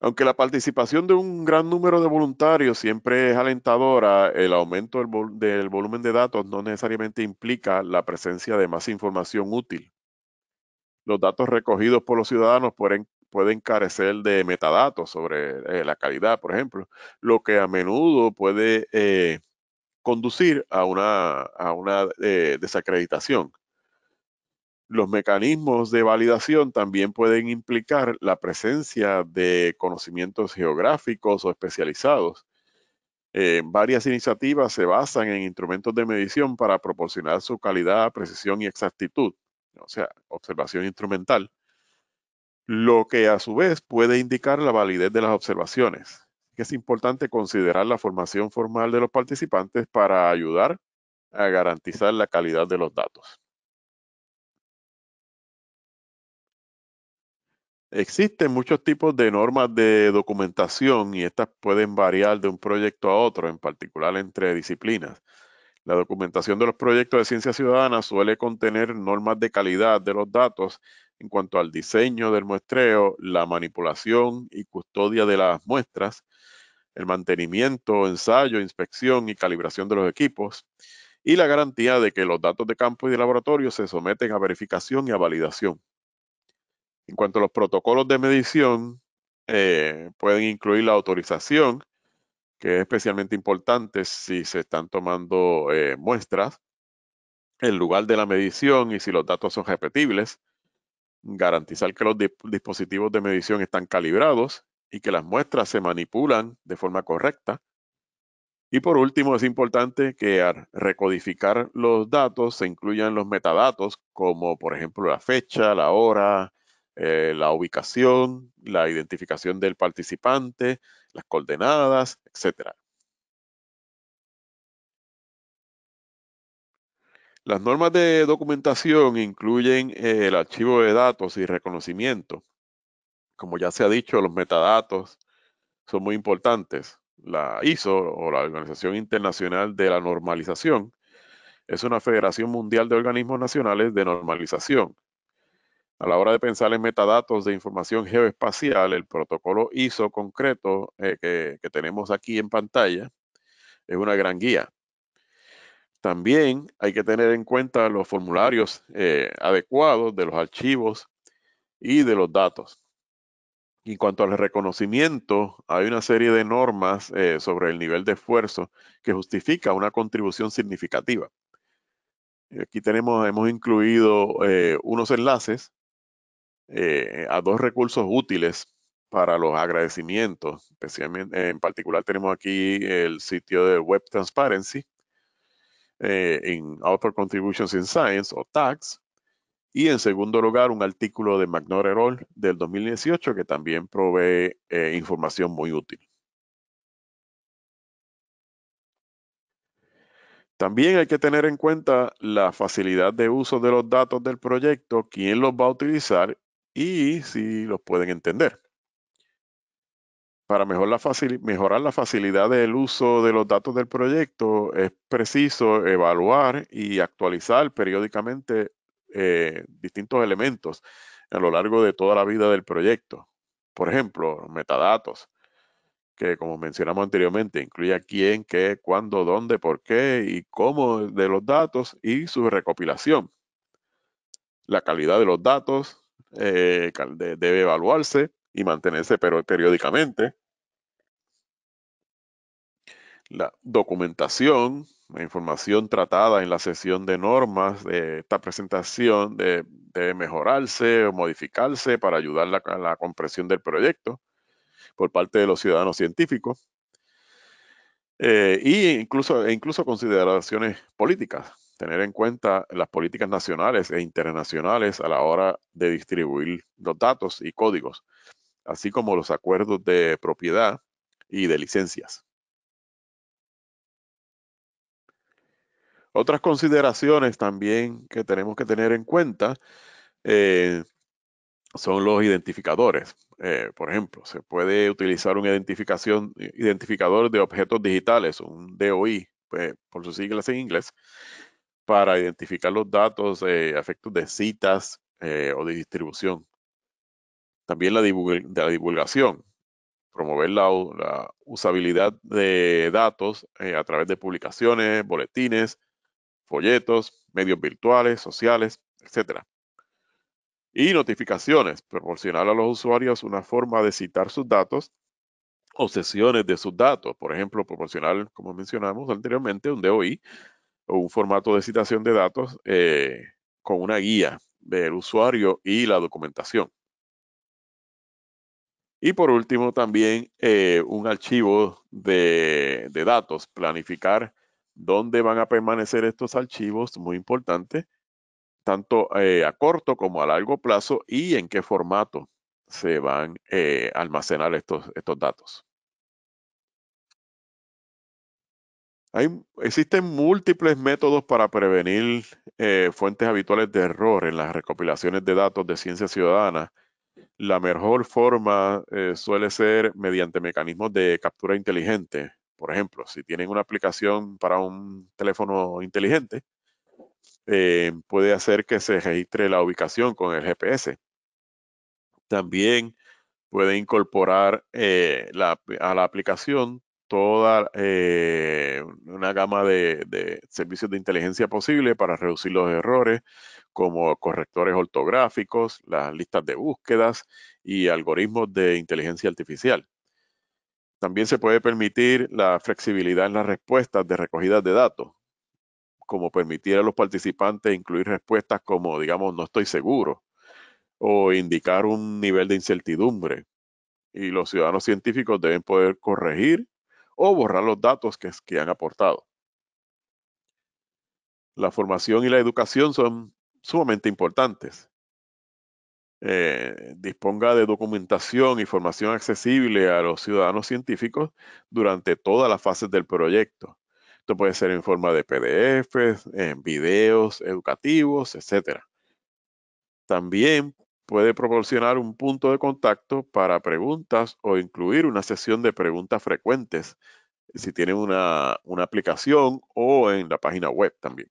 Aunque la participación de un gran número de voluntarios siempre es alentadora, el aumento del volumen de datos no necesariamente implica la presencia de más información útil los datos recogidos por los ciudadanos pueden, carecer de metadatos sobre eh, la calidad, por ejemplo, lo que a menudo puede eh, conducir a una, eh, desacreditación. Los mecanismos de validación también pueden implicar la presencia de conocimientos geográficos o especializados. varias iniciativas se basan en instrumentos de medición para proporcionar su calidad, precisión y exactitud o sea, observación instrumental, lo que a su vez puede indicar la validez de las observaciones. Es importante considerar la formación formal de los participantes para ayudar a garantizar la calidad de los datos. Existen muchos tipos de normas de documentación y estas pueden variar de un proyecto a otro, en particular entre disciplinas. La documentación de los proyectos de ciencia ciudadana suele contener normas de calidad de los datos en cuanto al diseño del muestreo, la manipulación y custodia de las muestras, el mantenimiento, ensayo, inspección y calibración de los equipos, y la garantía de que los datos de campo y de laboratorio se someten a verificación y a validación. En cuanto a los protocolos de medición, eh, pueden incluir la autorización, que es especialmente importante si se están tomando eh, muestras, el lugar de la medición y si los datos son repetibles, garantizar que los dispositivos de medición están calibrados y que las muestras se manipulan de forma correcta. Y por último, es importante que al recodificar los datos se incluyan los metadatos como por ejemplo la fecha, la hora, eh, la ubicación, la identificación del participante, las coordenadas, etc. Las normas de documentación incluyen eh, el archivo de datos y reconocimiento. Como ya se ha dicho, los metadatos son muy importantes. La ISO o la Organización Internacional de la Normalización es una federación mundial de organismos nacionales de normalización a la hora de pensar en metadatos de información geoespacial, el protocolo ISO concreto eh, que, tenemos aquí en pantalla es una gran guía. También hay que tener en cuenta los formularios eh, adecuados de los archivos y de los datos. En cuanto al reconocimiento, hay una serie de normas eh, sobre el nivel de esfuerzo que justifica una contribución significativa. Aquí tenemos, hemos incluido unos enlaces eh, a dos recursos útiles para los agradecimientos. Eh, en particular tenemos aquí el sitio de Web Transparency, eh, en Author Contributions in Science o TAGS. Y en segundo lugar, un artículo de Magnor et del 2018 que también provee información muy útil. También hay que tener en cuenta la facilidad de uso de los datos del proyecto, quién los va a utilizar y si los pueden entender. Para mejorar la, mejorar la facilidad del uso de los datos del proyecto, es preciso evaluar y actualizar periódicamente eh, distintos elementos a lo largo de toda la vida del proyecto. Por ejemplo, metadatos, que como mencionamos anteriormente, incluye a quién, qué, cuándo, dónde, por qué y cómo de los datos y su recopilación, la calidad de los datos, eh, debe evaluarse y mantenerse pero periódicamente. La documentación, la información tratada en la sesión de normas de esta presentación debe mejorarse o modificarse para ayudar a la, compresión comprensión del proyecto por parte de los ciudadanos científicos. Eh, y incluso, e incluso consideraciones políticas tener en cuenta las políticas nacionales e internacionales a la hora de distribuir los datos y códigos, así como los acuerdos de propiedad y de licencias. Otras consideraciones también que tenemos que tener en cuenta eh, son los identificadores. Eh, por ejemplo, se puede utilizar un identificación, identificador de objetos digitales, un DOI, eh, por sus siglas en inglés, para identificar los datos efectos de citas eh, o de distribución. También la, divulgación, promover la, usabilidad de datos eh, a través de publicaciones, boletines, folletos, medios virtuales, sociales, etc. Y notificaciones, proporcionar a los usuarios una forma de citar sus datos o sesiones de sus datos. Por ejemplo, proporcionar, como mencionamos anteriormente, un DOI un formato de citación de datos eh, con una guía del usuario y la documentación. Y por último, también eh, un archivo de, datos, planificar dónde van a permanecer estos archivos, muy importante, tanto eh, a corto como a largo plazo y en qué formato se van a almacenar estos datos. Hay, existen múltiples métodos para prevenir eh, fuentes habituales de error en las recopilaciones de datos de ciencia ciudadana. La mejor forma eh, suele ser mediante mecanismos de captura inteligente. Por ejemplo, si tienen una aplicación para un teléfono inteligente, eh, puede hacer que se registre la ubicación con el GPS. También puede incorporar a la aplicación toda eh, una gama de, de, servicios de inteligencia posible para reducir los errores, como correctores ortográficos, las listas de búsquedas y algoritmos de inteligencia artificial. También se puede permitir la flexibilidad en las respuestas de recogida de datos, como permitir a los participantes incluir respuestas como, digamos, no estoy seguro, o indicar un nivel de incertidumbre. Y los ciudadanos científicos deben poder corregir o borrar los datos que, han aportado. La formación y la educación son sumamente importantes. Eh, disponga de documentación y formación accesible a los ciudadanos científicos durante todas las fases del proyecto. Esto puede ser en forma de PDFs, en videos educativos, etc. También puede proporcionar un punto de contacto para preguntas o incluir una sesión de preguntas frecuentes si tienen una, aplicación o en la página web también.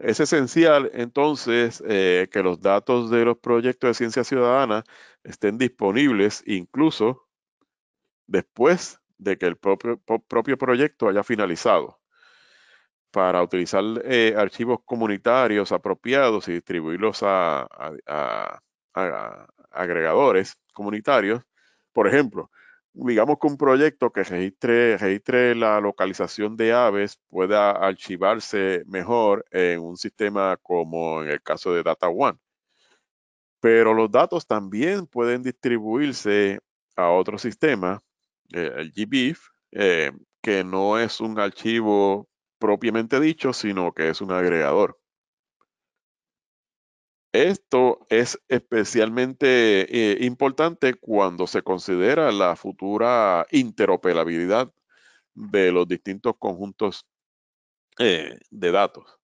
Es esencial entonces eh, que los datos de los proyectos de ciencia ciudadana estén disponibles incluso después de que el propio, propio proyecto haya finalizado para utilizar eh, archivos comunitarios apropiados y distribuirlos a, agregadores comunitarios. Por ejemplo, digamos que un proyecto que registre, la localización de aves pueda archivarse mejor en un sistema como en el caso de DataOne. Pero los datos también pueden distribuirse a otro sistema, eh, el GBIF, eh, que no es un archivo propiamente dicho, sino que es un agregador. Esto es especialmente eh, importante cuando se considera la futura interoperabilidad de los distintos conjuntos eh, de datos.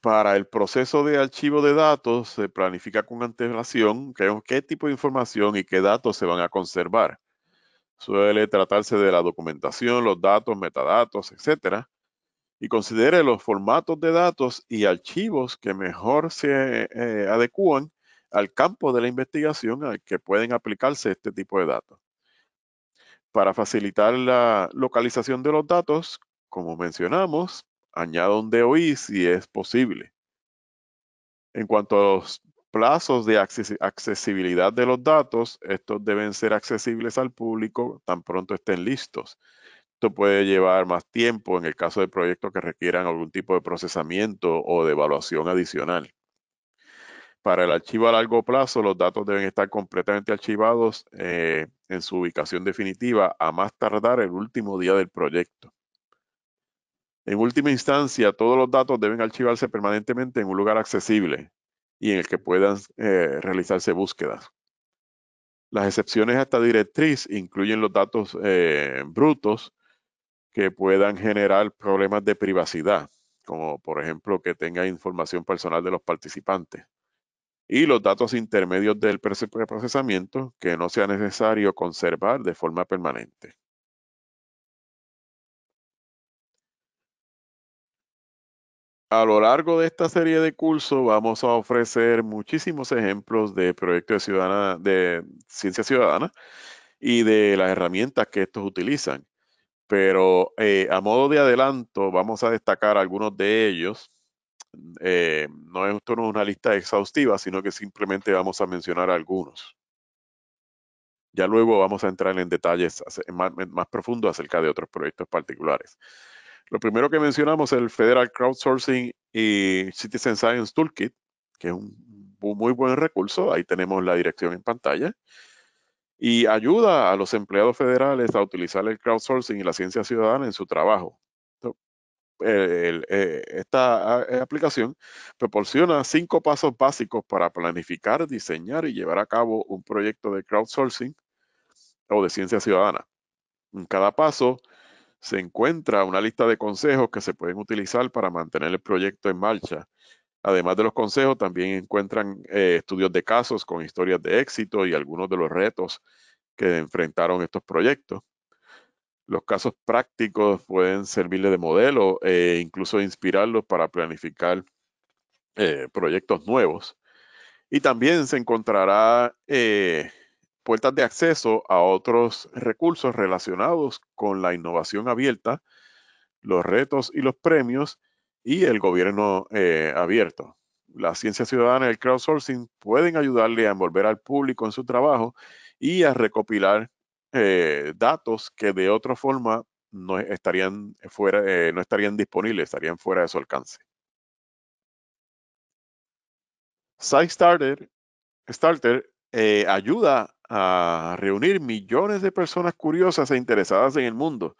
Para el proceso de archivo de datos se planifica con antelación qué, qué tipo de información y qué datos se van a conservar. Suele tratarse de la documentación, los datos, metadatos, etcétera, y considere los formatos de datos y archivos que mejor se eh, adecúan al campo de la investigación al que pueden aplicarse este tipo de datos. Para facilitar la localización de los datos, como mencionamos, añada un DOI si es posible. En cuanto a los plazos de accesibilidad de los datos, estos deben ser accesibles al público tan pronto estén listos. Esto puede llevar más tiempo en el caso de proyectos que requieran algún tipo de procesamiento o de evaluación adicional. Para el archivo a largo plazo, los datos deben estar completamente archivados eh, en su ubicación definitiva a más tardar el último día del proyecto. En última instancia, todos los datos deben archivarse permanentemente en un lugar accesible y en el que puedan eh, realizarse búsquedas. Las excepciones a esta directriz incluyen los datos eh, brutos que puedan generar problemas de privacidad, como por ejemplo que tenga información personal de los participantes. Y los datos intermedios del procesamiento que no sea necesario conservar de forma permanente. A lo largo de esta serie de cursos vamos a ofrecer muchísimos ejemplos de proyectos de, ciudadana, de ciencia ciudadana y de las herramientas que estos utilizan. Pero eh, a modo de adelanto, vamos a destacar algunos de ellos. Eh, no es, esto no una lista exhaustiva, sino que simplemente vamos a mencionar algunos. Ya luego vamos a entrar en detalles más, más profundos acerca de otros proyectos particulares. Lo primero que mencionamos es el Federal Crowdsourcing y Citizen Science Toolkit, que es un muy buen recurso. Ahí tenemos la dirección en pantalla y ayuda a los empleados federales a utilizar el crowdsourcing y la ciencia ciudadana en su trabajo. Eh, esta eh, aplicación proporciona cinco pasos básicos para planificar, diseñar y llevar a cabo un proyecto de crowdsourcing o de ciencia ciudadana. En cada paso se encuentra una lista de consejos que se pueden utilizar para mantener el proyecto en marcha Además de los consejos, también encuentran eh, estudios de casos con historias de éxito y algunos de los retos que enfrentaron estos proyectos. Los casos prácticos pueden servirle de modelo e incluso inspirarlos para planificar eh, proyectos nuevos. Y también se encontrará puertas de acceso a otros recursos relacionados con la innovación abierta, los retos y los premios y el gobierno eh, abierto. La ciencia ciudadana y el crowdsourcing pueden ayudarle a envolver al público en su trabajo y a recopilar eh, datos que de otra forma no estarían, fuera, eh, no estarían disponibles, estarían fuera de su alcance. SciStarter Starter, ayuda a reunir millones de personas curiosas e interesadas en el mundo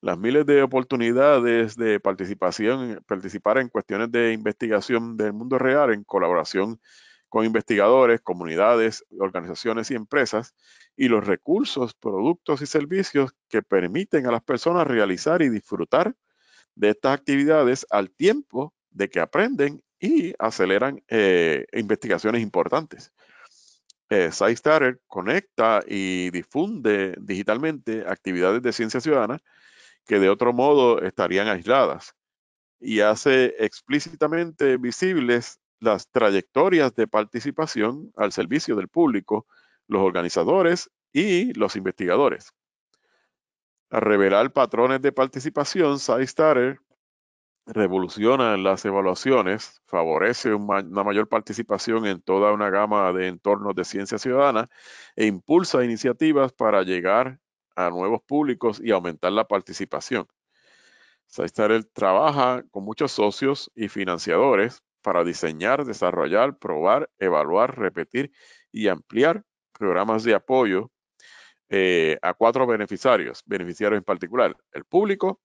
las miles de oportunidades de participación, participar en cuestiones de investigación del mundo real en colaboración con investigadores, comunidades, organizaciones y empresas, y los recursos, productos y servicios que permiten a las personas realizar y disfrutar de estas actividades al tiempo de que aprenden y aceleran eh, investigaciones importantes. Eh, SciStarter conecta y difunde digitalmente actividades de ciencia ciudadana que de otro modo estarían aisladas, y hace explícitamente visibles las trayectorias de participación al servicio del público, los organizadores y los investigadores. Al revelar patrones de participación, SciStarter revoluciona las evaluaciones, favorece una mayor participación en toda una gama de entornos de ciencia ciudadana e impulsa iniciativas para llegar a nuevos públicos y aumentar la participación. SciStarel trabaja con muchos socios y financiadores para diseñar, desarrollar, probar, evaluar, repetir y ampliar programas de apoyo eh, a cuatro beneficiarios, beneficiarios en particular, el público,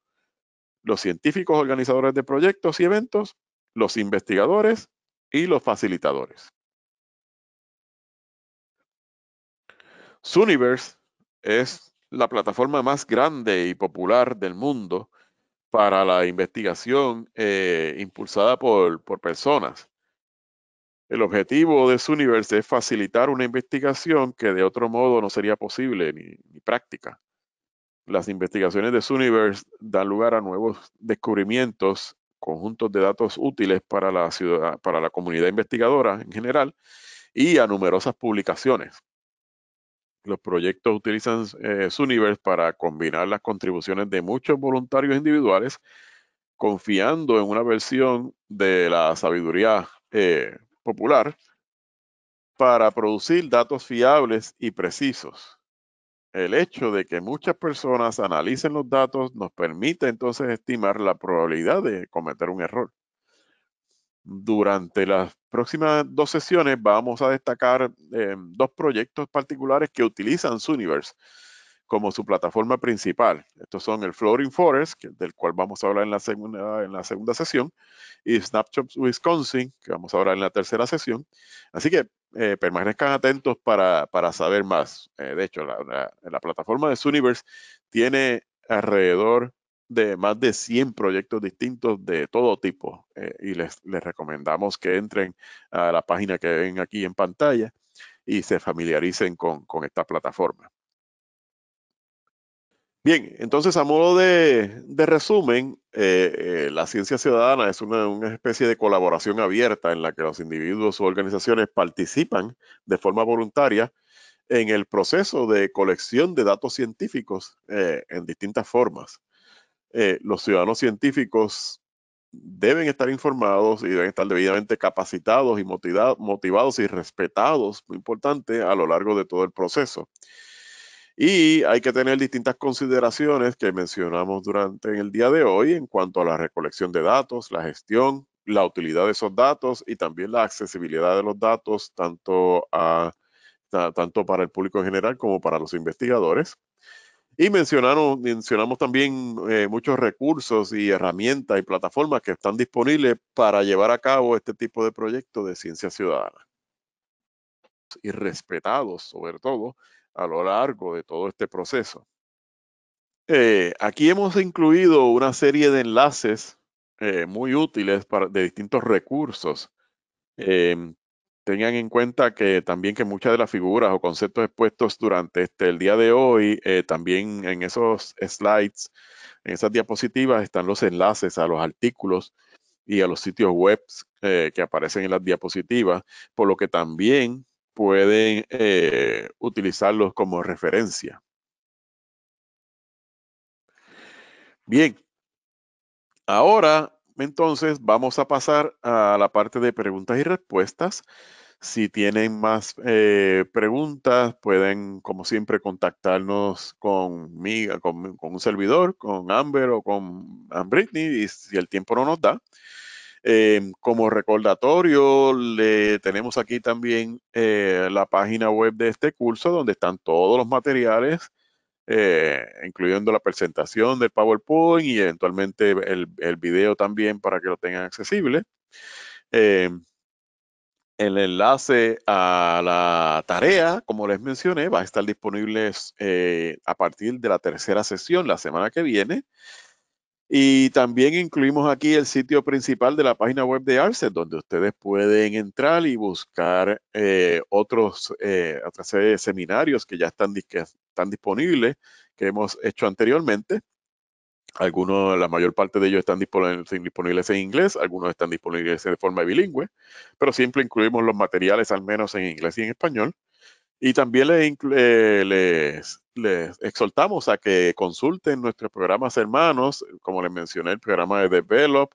los científicos organizadores de proyectos y eventos, los investigadores y los facilitadores. Suniverse es la plataforma más grande y popular del mundo para la investigación eh, impulsada por, personas. El objetivo de su es facilitar una investigación que de otro modo no sería posible ni, práctica. Las investigaciones de Suniverse dan lugar a nuevos descubrimientos, conjuntos de datos útiles para la, para la comunidad investigadora en general y a numerosas publicaciones los proyectos utilizan eh, Suniverse para combinar las contribuciones de muchos voluntarios individuales, confiando en una versión de la sabiduría eh, popular para producir datos fiables y precisos. El hecho de que muchas personas analicen los datos nos permite entonces estimar la probabilidad de cometer un error. Durante las próximas dos sesiones vamos a destacar eh, dos proyectos particulares que utilizan Suniverse como su plataforma principal. Estos son el Floating Forest, del cual vamos a hablar en la, segunda, en la segunda sesión, y Snapshots Wisconsin, que vamos a hablar en la tercera sesión. Así que eh, permanezcan atentos para, saber más. Eh, de hecho, la, plataforma de Suniverse tiene alrededor de más de 100 proyectos distintos de todo tipo eh, y les, recomendamos que entren a la página que ven aquí en pantalla y se familiaricen con, esta plataforma. Bien, entonces a modo de, resumen, eh, eh, la ciencia ciudadana es una, una, especie de colaboración abierta en la que los individuos o organizaciones participan de forma voluntaria en el proceso de colección de datos científicos en distintas formas. Eh, los ciudadanos científicos deben estar informados y deben estar debidamente capacitados y motivados, y respetados, muy importante, a lo largo de todo el proceso. Y hay que tener distintas consideraciones que mencionamos durante el día de hoy en cuanto a la recolección de datos, la gestión, la utilidad de esos datos y también la accesibilidad de los datos tanto, a, tanto para el público en general como para los investigadores. Y mencionaron, mencionamos también eh, muchos recursos y herramientas y plataformas que están disponibles para llevar a cabo este tipo de proyectos de ciencia ciudadana. Y respetados, sobre todo, a lo largo de todo este proceso. Eh, aquí hemos incluido una serie de enlaces eh, muy útiles para, de distintos recursos em, tengan en cuenta que también que muchas de las figuras o conceptos expuestos durante este, el día de hoy, eh, también en esos slides, en esas diapositivas están los enlaces a los artículos y a los sitios web eh, que aparecen en las diapositivas, por lo que también pueden eh, utilizarlos como referencia. Bien, ahora entonces vamos a pasar a la parte de preguntas y respuestas. Si tienen más eh, preguntas, pueden, como siempre, contactarnos con, con, un servidor, con Amber o con Britney, y si el tiempo no nos da. Em, como recordatorio, le tenemos aquí también eh, la página web de este curso, donde están todos los materiales eh, incluyendo la presentación del PowerPoint y eventualmente el, video también para que lo tengan accesible. Eh, el enlace a la tarea, como les mencioné, va a estar disponible eh, a partir de la tercera sesión la semana que viene. Y también incluimos aquí el sitio principal de la página web de ARCE donde ustedes pueden entrar y buscar otros seminarios que ya están dis están disponibles, que hemos hecho anteriormente. Algunos, la mayor parte de ellos están disponibles en inglés, algunos están disponibles de forma bilingüe, pero siempre incluimos los materiales al menos en inglés y en español. Y también les, eh, les, les exhortamos a que consulten nuestros programas hermanos, como les mencioné, el programa de Develop,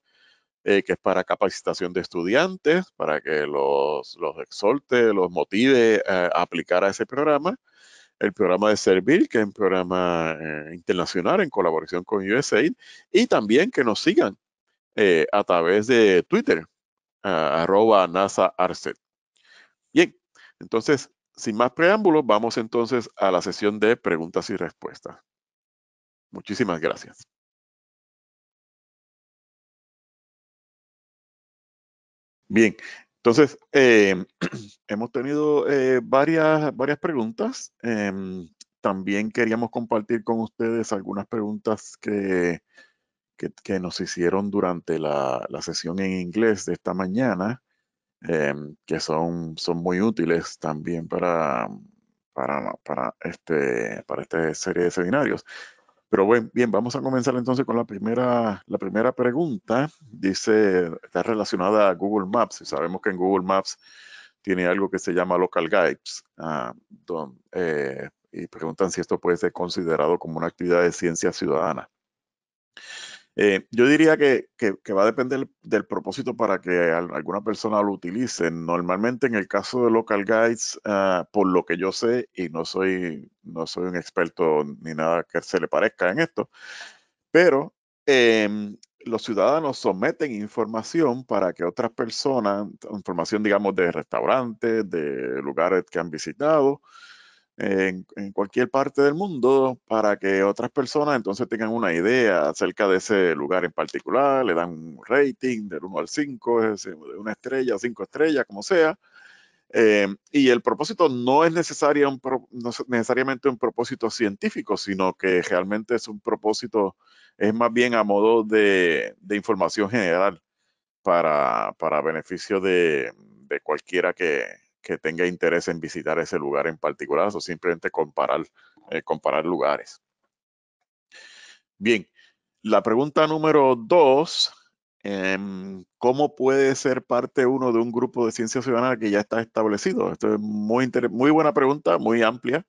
eh, que es para capacitación de estudiantes, para que los, los exhorte, los motive eh, a aplicar a ese programa el programa de Servir, que es un programa eh, internacional en colaboración con USAID, y también que nos sigan eh, a través de Twitter, arroba NASA Arcet. Bien, entonces, sin más preámbulos, vamos entonces a la sesión de preguntas y respuestas. Muchísimas gracias. Bien, entonces, eh, hemos tenido eh, varias, varias preguntas. Em, también queríamos compartir con ustedes algunas preguntas que, que, nos hicieron durante la, sesión en inglés de esta mañana, em, que son, son muy útiles también para, este, para esta serie de seminarios. Pero bueno, bien, vamos a comenzar entonces con la primera, la primera pregunta. Dice, está relacionada a Google Maps y sabemos que en Google Maps tiene algo que se llama Local Guides. Ah, eh, y preguntan si esto puede ser considerado como una actividad de ciencia ciudadana. Eh, yo diría que, va a depender del, propósito para que alguna persona lo utilice. Normalmente en el caso de local guides, ah, por lo que yo sé, y no soy, un experto ni nada que se le parezca en esto, pero em, los ciudadanos someten información para que otras personas, información digamos de restaurantes, de lugares que han visitado, en, cualquier parte del mundo para que otras personas entonces tengan una idea acerca de ese lugar en particular, le dan un rating del 1 al 5, de una estrella, cinco estrellas, como sea. Eh, y el propósito no es necesariamente un propósito científico, sino que realmente es un propósito, es más bien a modo de, información general para, para beneficio de, de cualquiera que, que tenga interés en visitar ese lugar en particular o simplemente comparar, eh, comparar lugares. Bien, la pregunta número dos, em, ¿cómo puede ser parte uno de un grupo de ciencia ciudadana que ya está establecido? Esto es muy, muy buena pregunta, muy amplia.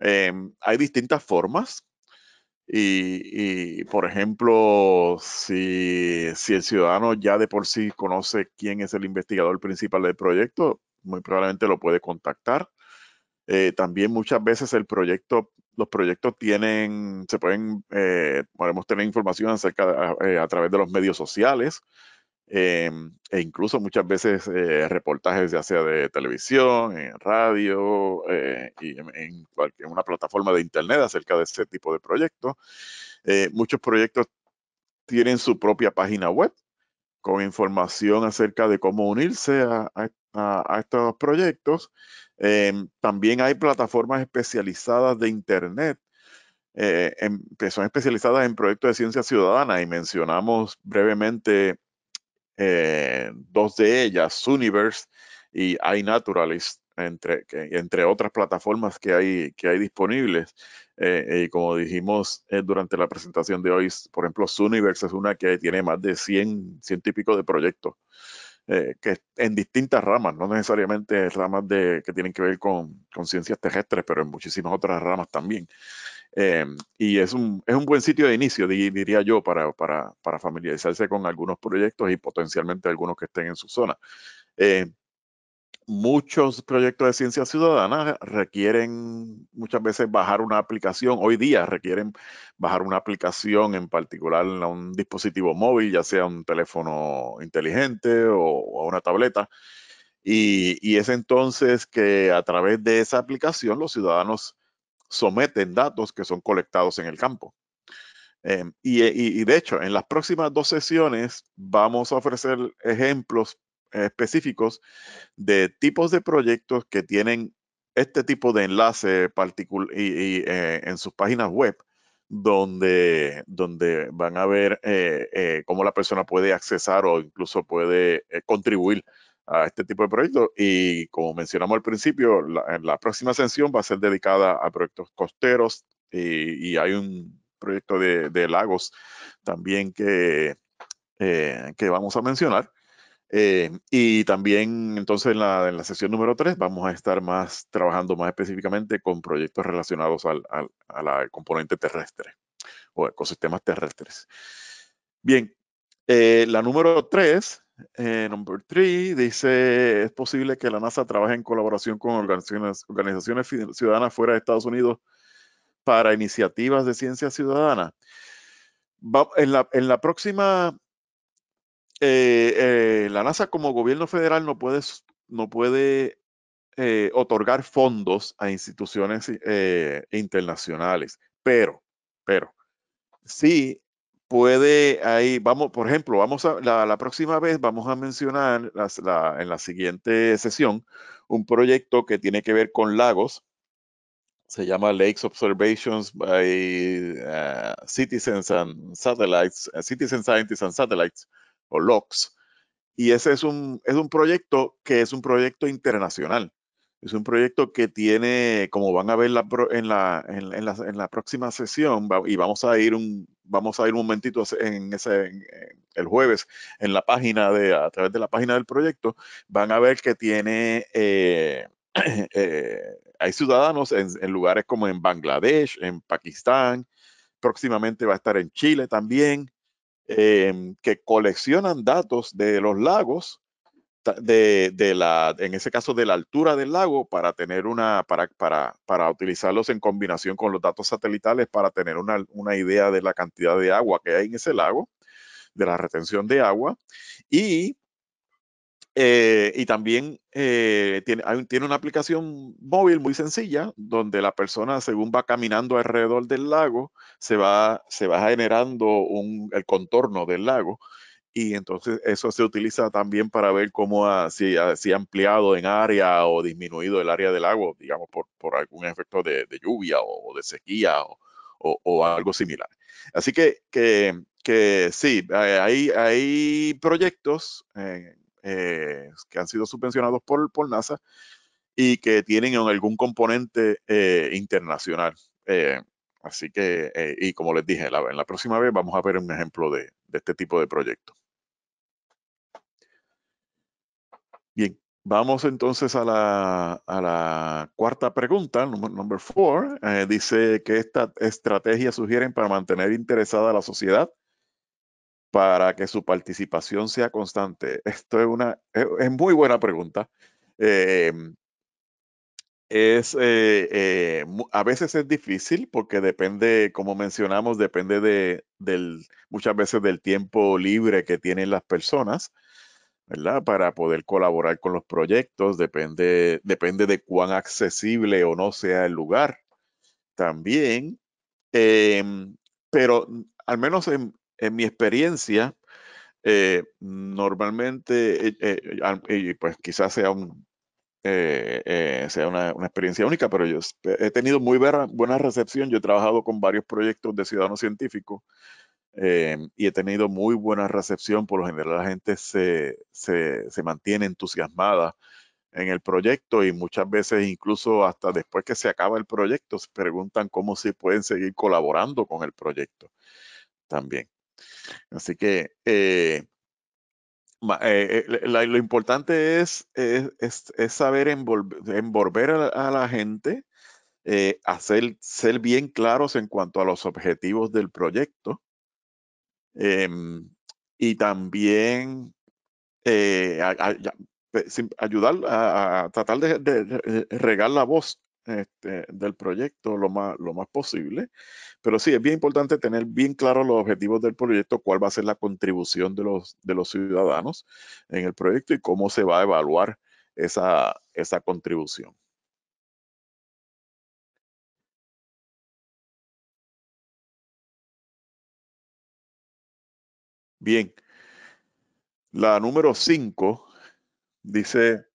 Em, hay distintas formas. Y, y, por ejemplo, si, si el ciudadano ya de por sí conoce quién es el investigador principal del proyecto, muy probablemente lo puede contactar. Eh, también muchas veces el proyecto, los proyectos tienen, se pueden, eh, podemos tener información acerca eh, a, través de los medios sociales em, e incluso muchas veces reportajes ya sea de televisión, en radio y en, cualquier una plataforma de internet acerca de ese tipo de proyectos. muchos proyectos tienen su propia página web con información acerca de cómo unirse a, a, estos proyectos. Em, también hay plataformas especializadas de Internet eh, em, que son especializadas en proyectos de ciencia ciudadana y mencionamos brevemente eh, dos de ellas, Universe y iNaturalist, entre, entre otras plataformas que hay, que hay disponibles. Eh, y como dijimos durante la presentación de hoy, por ejemplo, Suniverse es una que tiene más de 100, científicos de proyectos eh, que en distintas ramas, no necesariamente ramas de, que tienen que ver con, con ciencias terrestres, pero en muchísimas otras ramas también. Eh, y es un, es un buen sitio de inicio, diría yo, para, para, familiarizarse con algunos proyectos y potencialmente algunos que estén en su zona. Eh, muchos proyectos de ciencia ciudadana requieren muchas veces bajar una aplicación, hoy día requieren bajar una aplicación en particular a un dispositivo móvil, ya sea un teléfono inteligente o, una tableta. Y, es entonces que a través de esa aplicación los ciudadanos someten datos que son colectados en el campo. Em, y de hecho, en las próximas dos sesiones vamos a ofrecer ejemplos específicos de tipos de proyectos que tienen este tipo de enlace particular y, eh, en sus páginas web donde, donde van a ver eh, eh, cómo la persona puede accesar o incluso puede contribuir a este tipo de proyectos. Y como mencionamos al principio, la, próxima sesión va a ser dedicada a proyectos costeros y, hay un proyecto de, de lagos también que, que vamos a mencionar. Eh, y también entonces en la, sesión número 3 vamos a estar más trabajando más específicamente con proyectos relacionados al, a la componente terrestre o ecosistemas terrestres. Bien, eh, la número 3, eh, number 3, dice, es posible que la NASA trabaje en colaboración con organizaciones, organizaciones ciudadanas fuera de Estados Unidos para iniciativas de ciencia ciudadana. en, la, en la próxima eh, eh, la NASA como gobierno federal no puede, no puede eh, otorgar fondos a instituciones internacionales, pero, pero, sí puede, ahí vamos, por ejemplo, vamos a, la, próxima vez vamos a mencionar la, en la siguiente sesión un proyecto que tiene que ver con lagos, se llama Lakes Observations by Citizens and Satellites, Citizen Scientists and Satellites, o LOCS. Y ese es un, es un proyecto que es un proyecto internacional. Es un proyecto que tiene, como van a ver en, la, en, la, próxima sesión, y vamos a ir un, vamos a ir un momentito en ese, el jueves en la página de, a través de la página del proyecto, van a ver que tiene, eh, eh, hay ciudadanos en, lugares como en Bangladesh, en Pakistán, próximamente va a estar en Chile también. Em, que coleccionan datos de los lagos, de, la, en ese caso de la altura del lago, para tener una, para, para, para utilizarlos en combinación con los datos satelitales para tener una, una idea de la cantidad de agua que hay en ese lago, de la retención de agua, y eh, y también eh, tiene, tiene, una aplicación móvil muy sencilla donde la persona según va caminando alrededor del lago, se va, se va generando un, el contorno del lago. Y entonces eso se utiliza también para ver cómo ha, si, ha, ampliado en área o disminuido el área del lago, digamos, por, por algún efecto de, lluvia o, de sequía o, o, algo similar. Así que, que, que sí, eh, hay, hay proyectos. Eh, que han sido subvencionados por, por NASA y que tienen algún componente eh, internacional. Eh, así que, y como les dije, en la próxima vez vamos a ver un ejemplo de, este tipo de proyecto Bien, vamos entonces a la, cuarta pregunta, number four. dice, que esta estrategia sugieren para mantener interesada a la sociedad para que su participación sea constante? Esto es una, e, es, muy buena pregunta. Em, es, eh, eh, a veces es difícil porque depende, como mencionamos, depende de, del, muchas veces del tiempo libre que tienen las personas, ¿verdad? Para poder colaborar con los proyectos, depende, depende de cuán accesible o no sea el lugar también. Em, pero al menos en, en mi experiencia, eh, normalmente, eh, eh, eh pues quizás sea un, sea una, experiencia única, pero yo he tenido muy buena recepción. Yo he trabajado con varios proyectos de ciudadanos científicos y he tenido muy buena recepción. Por lo general, la gente se, se mantiene entusiasmada en el proyecto y muchas veces incluso hasta después que se acaba el proyecto se preguntan cómo se pueden seguir colaborando con el proyecto también. Así que eh, eh, eh, lo importante es, saber envolver, a, la, gente, hacer, ser bien claros en cuanto a los objetivos del proyecto em, y también ayudar a, tratar de regar la voz este, del proyecto lo más, lo más posible. Pero sí, es bien importante tener bien claro los objetivos del proyecto, cuál va a ser la contribución de los, de los ciudadanos en el proyecto y cómo se va a evaluar esa, esa contribución. Bien, la número 5 dice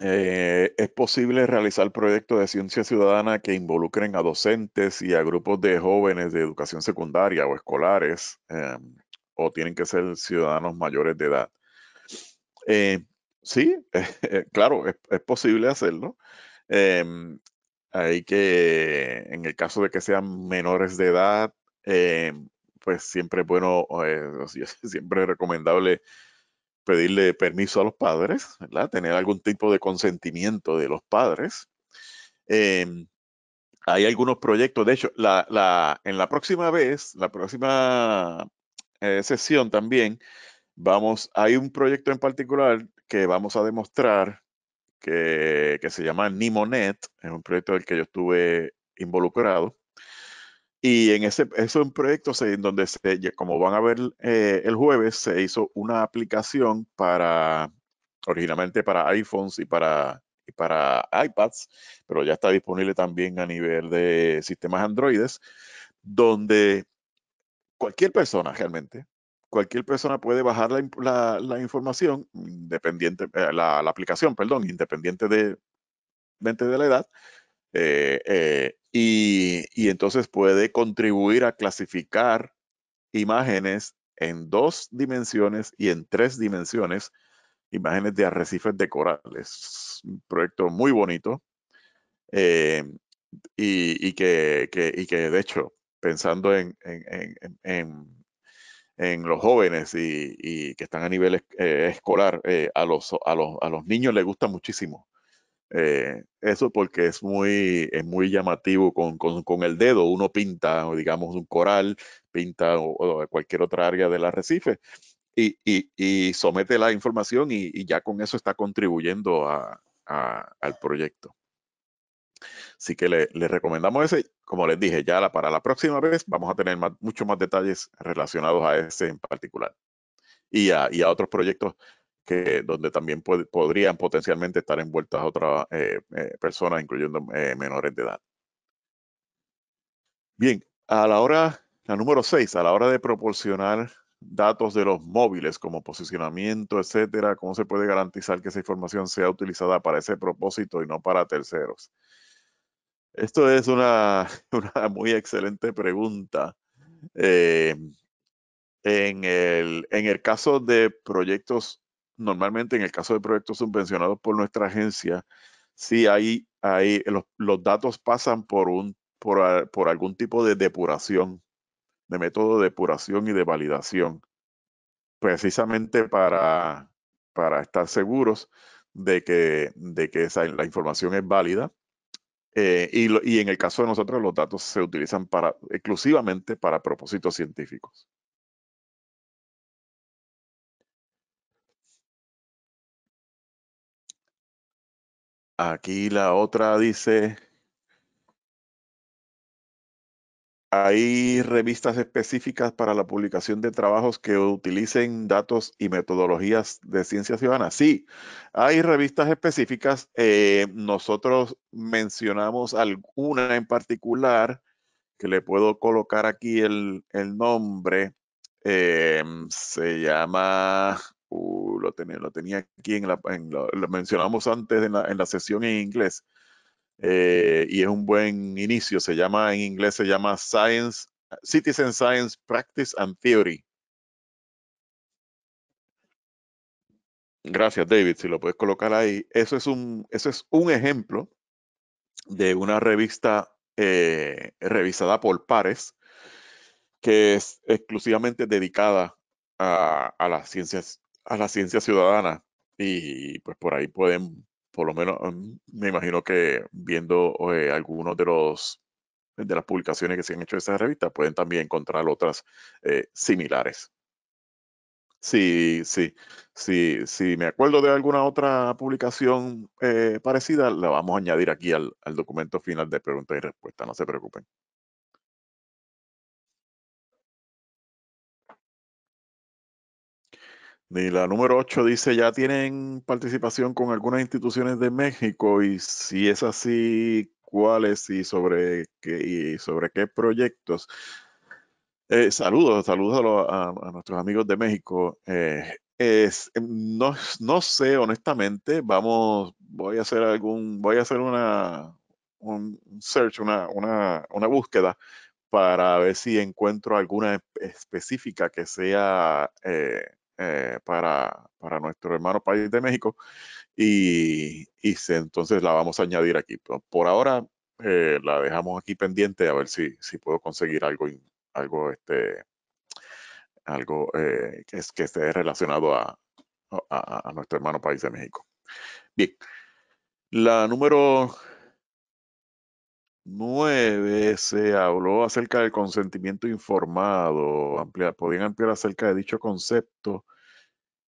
eh, es posible realizar proyectos de ciencia ciudadana que involucren a docentes y a grupos de jóvenes de educación secundaria o escolares, em, o tienen que ser ciudadanos mayores de edad. Eh, sí, eh, claro, es, es, posible hacerlo. Em, hay que, en el caso de que sean menores de edad, em, pues siempre es bueno, siempre es recomendable pedirle permiso a los padres, Tener algún tipo de consentimiento de los padres. Em, hay algunos proyectos, de hecho, en la próxima vez, la próxima eh, sesión también, vamos, hay un proyecto en particular que vamos a demostrar que, se llama Nimonet, es un proyecto del que yo estuve involucrado. Y en ese, eso un proyecto en donde, se, como van a ver eh, el jueves, se hizo una aplicación para, originalmente para iPhones y para, para iPads, pero ya está disponible también a nivel de sistemas Androides, donde cualquier persona realmente, cualquier persona puede bajar la, información, independiente, eh, la, aplicación, perdón, independiente de, de la edad, eh, y, entonces puede contribuir a clasificar imágenes en dos dimensiones y en tres dimensiones, imágenes de arrecifes de corales. Un proyecto muy bonito eh, y, que, de hecho, pensando en, los jóvenes y, que están a nivel eh, escolar, eh, a, los, a, los, a los niños les gusta muchísimo. Eh, eso porque es muy, muy llamativo con, el dedo. Uno pinta, digamos, un coral, pinta o, cualquier otra área del arrecife y, y, somete la información y, ya con eso está contribuyendo al proyecto. Así que le, recomendamos ese. Como les dije, ya para la próxima vez vamos a tener muchos más detalles relacionados a ese en particular y a, y a otros proyectos donde también podrían potencialmente estar envueltas otras eh, eh, personas, incluyendo eh, menores de edad. Bien, a la hora, la número seis, a la hora de proporcionar datos de los móviles como posicionamiento, etcétera, cómo se puede garantizar que esa información sea utilizada para ese propósito y no para terceros. Esto es una, muy excelente pregunta. en el caso de proyectos normalmente en el caso de proyectos subvencionados por nuestra agencia, sí hay, los, datos pasan por, ah, por, algún tipo de depuración, de método de depuración y de validación, precisamente para, estar seguros de que, la información es válida. Eh, y, y en el caso de nosotros, los datos se utilizan para, exclusivamente para propósitos científicos. Aquí la otra dice, hay revistas específicas para la publicación de trabajos que utilicen datos y metodologías de ciencia ciudadana. Sí, hay revistas específicas. Eh, nosotros mencionamos alguna en particular que le puedo colocar aquí el, nombre. Em, se llama Uh, lo, tenía, lo tenía aquí, en la, lo mencionamos antes en la, en la sesión en inglés. Eh, y es un buen inicio. Se llama, en inglés se llama Science, Citizen Science Practice and Theory. Gracias, David, si lo puedes colocar ahí. Eso es un, eso es un ejemplo de una revista eh, revisada por pares que es exclusivamente dedicada a, a, las ciencias a la ciencia ciudadana y pues por ahí pueden, por lo menos mm, me imagino que viendo algunas eh, algunos de los de las publicaciones que se han hecho de esta revista, pueden también encontrar otras eh, similares. Sí, sí, sí, sí, me acuerdo de alguna otra publicación eh, parecida, la vamos a añadir aquí al, al documento final de preguntas y respuestas, no se preocupen. Ni la número 8 dice, ya tienen participación con algunas instituciones de México y si es así, ¿cuáles y sobre qué, y sobre qué proyectos? Eh, saludos, saludos a, nuestros amigos de México. Eh, em, no, sé, honestamente, vamos, voy a hacer algún, voy a hacer una, un search, una, búsqueda para ver si encuentro alguna específica que sea... Eh, eh, para, para, nuestro hermano país de México y, se, entonces la vamos a añadir aquí. por ahora eh, la dejamos aquí pendiente a ver si, si puedo conseguir algo, algo, este, algo eh, que, es, que esté relacionado a, nuestro hermano país de México. Bien, la número 9 se habló acerca del consentimiento informado, podían ampliar acerca de dicho concepto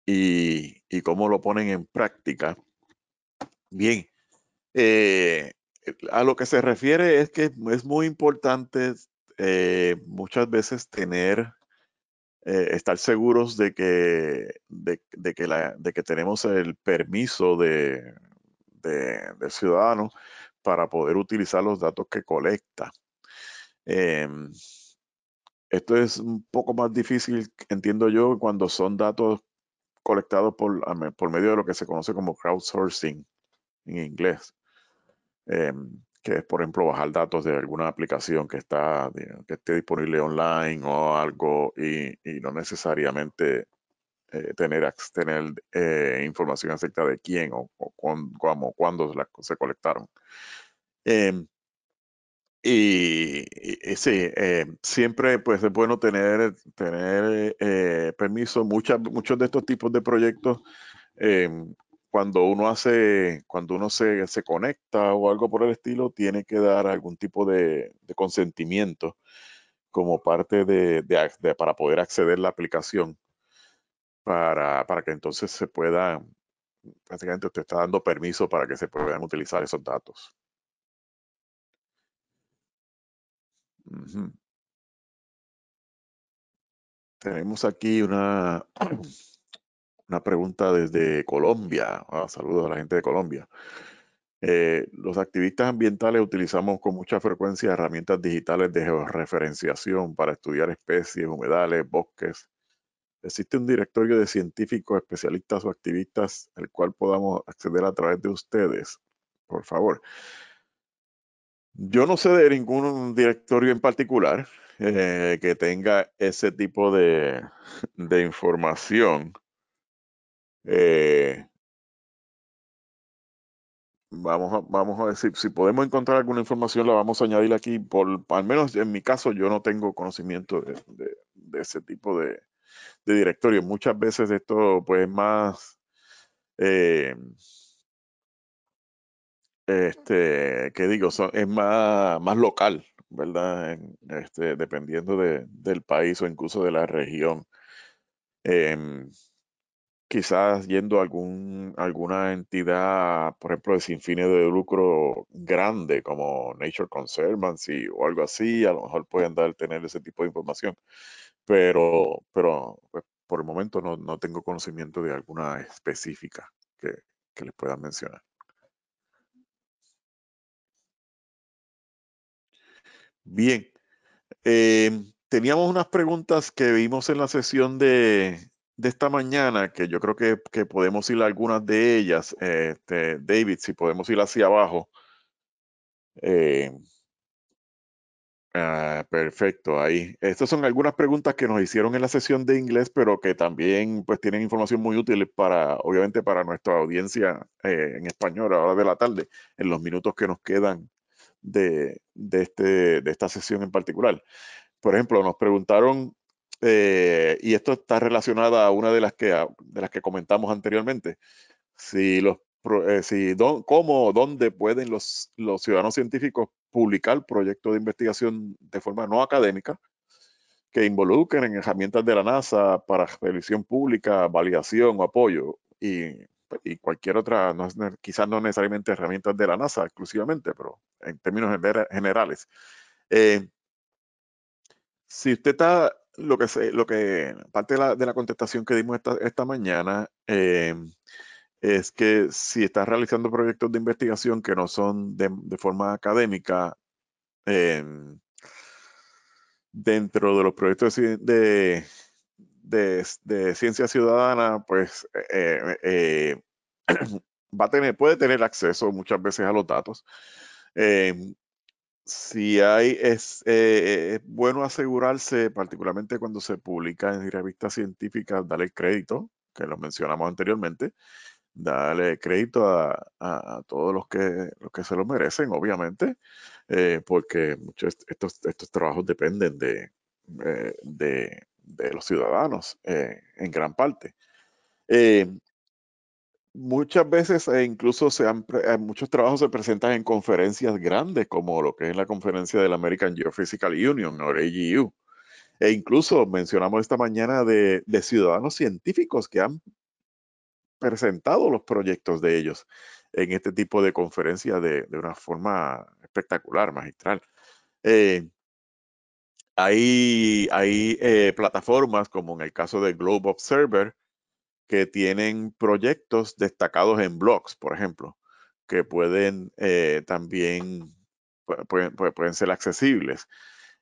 y, cómo lo ponen en práctica. Bien, eh, a lo que se refiere es que es muy importante eh, muchas veces tener, eh, estar seguros de que, de, que tenemos el permiso de, ciudadano, para poder utilizar los datos que colecta. Em, esto es un poco más difícil, entiendo yo, cuando son datos colectados por, medio de lo que se conoce como crowdsourcing en inglés, em, que es, por ejemplo, bajar datos de alguna aplicación que, está, que esté disponible online o algo y no necesariamente eh, tener, tener eh, información acerca de quién o, o con, cómo, cuándo se colectaron. Em, y, sí, eh, siempre pues, es bueno tener, tener permiso. muchos de estos tipos de proyectos, em, cuando uno hace, cuando uno se, se, conecta o algo por el estilo, tiene que dar algún tipo de, consentimiento como parte de, para poder acceder a la aplicación para, que entonces se pueda prácticamente usted está dando permiso para que se puedan utilizar esos datos. Tenemos aquí una, una pregunta desde Colombia. Ah, saludos a la gente de Colombia. Eh, los activistas ambientales utilizamos con mucha frecuencia herramientas digitales de georreferenciación para estudiar especies, humedales, bosques, Existe un directorio de científicos, especialistas o activistas al cual podamos acceder a través de ustedes. Por favor. Yo no sé de ningún directorio en particular eh, que tenga ese tipo de, información. Eh, vamos a, vamos a decir, si podemos encontrar alguna información, la vamos a añadir aquí. Por, al menos en mi caso, yo no tengo conocimiento de ese tipo de, de directorio. Muchas veces esto pues es más eh, este, ¿qué digo? Son, es más, más local, ¿verdad? este, dependiendo de, del país o incluso de la región. Em, quizás yendo a algún, alguna entidad, por ejemplo, de sin fines de lucro grande como Nature Conservancy o algo así, a lo mejor pueden dar, tener ese tipo de información. Pero, pero pues, por el momento no, tengo conocimiento de alguna específica que, les pueda mencionar. Bien, em, teníamos unas preguntas que vimos en la sesión de, de esta mañana, que yo creo que, podemos ir a algunas de ellas, este, David, si podemos ir hacia abajo. Eh, ah, perfecto, ahí. Estas son algunas preguntas que nos hicieron en la sesión de inglés, pero que también pues tienen información muy útil para, obviamente, para nuestra audiencia eh, en español a la hora de la tarde, en los minutos que nos quedan de, este, de esta sesión en particular. Por ejemplo, nos preguntaron eh, y esto está relacionado a una de las que, de las que comentamos anteriormente, si los, eh, si don, cómo, dónde pueden los, los ciudadanos científicos publicar proyectos de investigación de forma no académica, que involucren en herramientas de la NASA para revisión pública, validación o apoyo y, pues, y, cualquier otra, no, quizás no necesariamente herramientas de la NASA exclusivamente, pero en términos generales. Eh, si usted está lo que se, lo que parte de la, de la contestación que dimos esta, mañana eh, es que si estás realizando proyectos de investigación que no son de, forma académica, eh, dentro de los proyectos de, de, ciencia ciudadana, pues eh, va a tener, puede tener acceso muchas veces a los datos si hay, eh, es, bueno asegurarse, particularmente cuando se publica en revistas científicas, darle crédito, que lo mencionamos anteriormente, darle crédito a, todos los que, los que se lo merecen, obviamente, eh, porque muchos estos, estos trabajos dependen de, eh, de, de los ciudadanos en gran parte. Muchas veces, e incluso se eh, muchos trabajos se presentan en conferencias grandes, como lo que es la conferencia del American Geophysical Union, o AGU. E incluso mencionamos esta mañana de, ciudadanos científicos que han presentado los proyectos de ellos en este tipo de conferencias de, una forma espectacular, magistral. Eh, hay, eh, plataformas como en el caso de Globe Observer, que tienen proyectos destacados en blogs, por ejemplo, que pueden eh, también pueden, ser accesibles.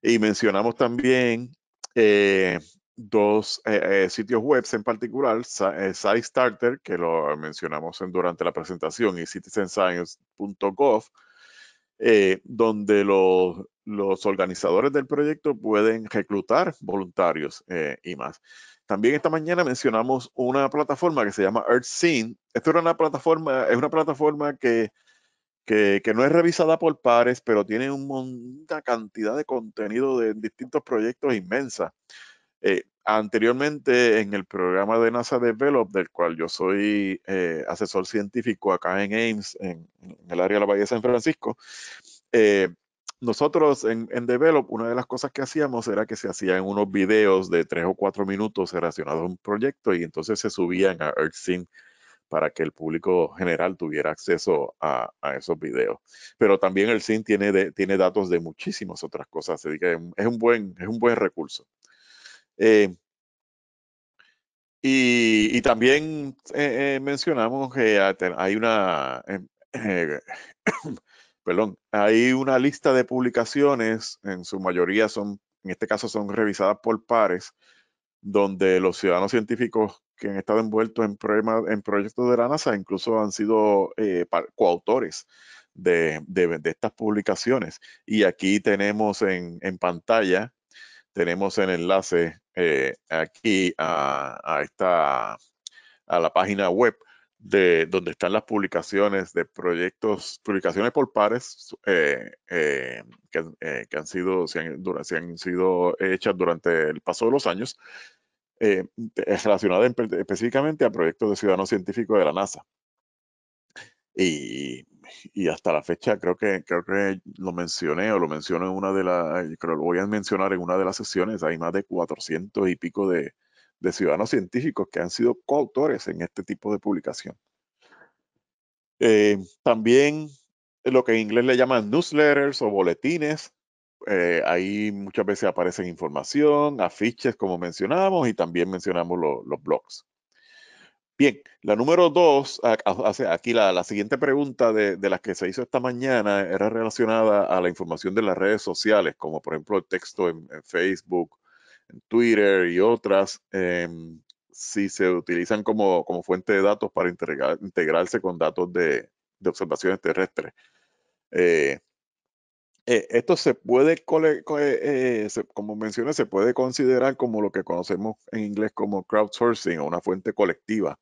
Y mencionamos también eh, dos eh, sitios web en particular, Starter, que lo mencionamos durante la presentación, y citizenscience.gov, donde los organizadores del proyecto pueden reclutar voluntarios y más. También esta mañana mencionamos una plataforma que se llama Earth Scene. Esto es una plataforma que, no es revisada por pares, pero tiene una cantidad de contenido de distintos proyectos inmensa. Eh, anteriormente, en el programa de NASA Develop, del cual yo soy eh, asesor científico acá en Ames, en, el área de la Bahía de San Francisco, eh, nosotros en, en, Develop, una de las cosas que hacíamos era que se hacían unos videos de tres o cuatro minutos relacionados a un proyecto y entonces se subían a EarthSync para que el público general tuviera acceso a, esos videos. Pero también el SIN tiene, tiene datos de muchísimas otras cosas, es un buen, es un buen recurso. Eh, y, también eh, eh, mencionamos que hay una perdón, hay una lista de publicaciones, en su mayoría son, en este caso son revisadas por pares, donde los ciudadanos científicos que han estado envueltos en, en proyectos de la NASA incluso han sido eh, coautores de, estas publicaciones. Y aquí tenemos en, en pantalla, tenemos el enlace eh, aquí a, esta, a la página web de donde están las publicaciones de proyectos, publicaciones por pares eh, eh, eh, que, han sido, se han, sido hechas durante el paso de los años, relacionada específicamente a proyectos de ciudadanos científicos de la NASA. Y, hasta la fecha creo que, creo que lo mencioné o lo menciono en una de las, creo lo voy a mencionar en una de las sesiones, hay más de 400 y pico de, de ciudadanos científicos que han sido coautores en este tipo de publicación. Eh, también lo que en inglés le llaman newsletters o boletines. Eh, ahí muchas veces aparecen información, afiches como mencionamos y también mencionamos los blogs. Bien, la número dos, aquí la, siguiente pregunta de, las que se hizo esta mañana era relacionada a la información de las redes sociales, como por ejemplo el texto en Facebook Twitter y otras, em, si se utilizan como, fuente de datos para integrarse con datos de, de observaciones terrestres. Eh, eh, esto se puede, eh, como mencioné, se puede considerar como lo que conocemos en inglés como crowdsourcing o una fuente colectiva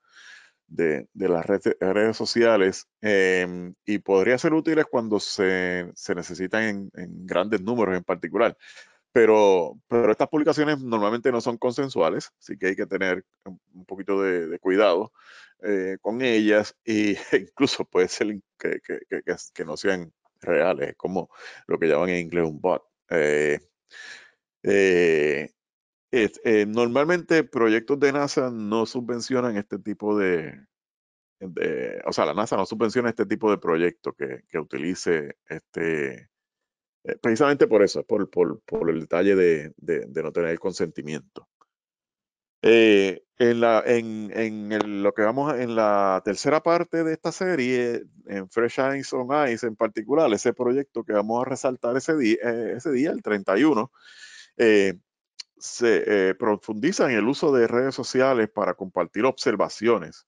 de, las redes, sociales em, y podría ser útil cuando se, se necesitan en, en, grandes números en particular. Pero, pero estas publicaciones normalmente no son consensuales, así que hay que tener un poquito de, cuidado eh, con ellas e incluso puede ser que, que, no sean reales, como lo que llaman en inglés un bot. Eh, eh, normalmente proyectos de NASA no subvencionan este tipo de, o sea, la NASA no subvenciona este tipo de proyecto que, que utilice este, eh, precisamente por eso, por, el detalle de, no tener el consentimiento. Eh, en, la, lo que vamos en la tercera parte de esta serie, en Fresh Eyes on Ice en particular, ese proyecto que vamos a resaltar ese eh, ese día el 31, se profundiza en el uso de redes sociales para compartir observaciones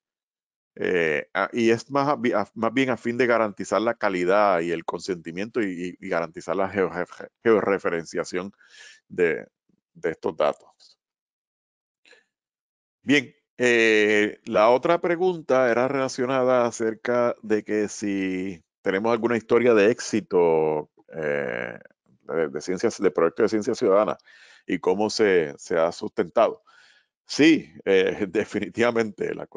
eh, ah, y es más, más bien a fin de garantizar la calidad y el consentimiento y, garantizar la georreferenciación de, de estos datos. Bien, eh, la otra pregunta era relacionada acerca de que si tenemos alguna historia de éxito eh, de, de, ciencias, de proyectos de ciencia ciudadana y cómo se, se ha sustentado. Sí, eh, definitivamente, la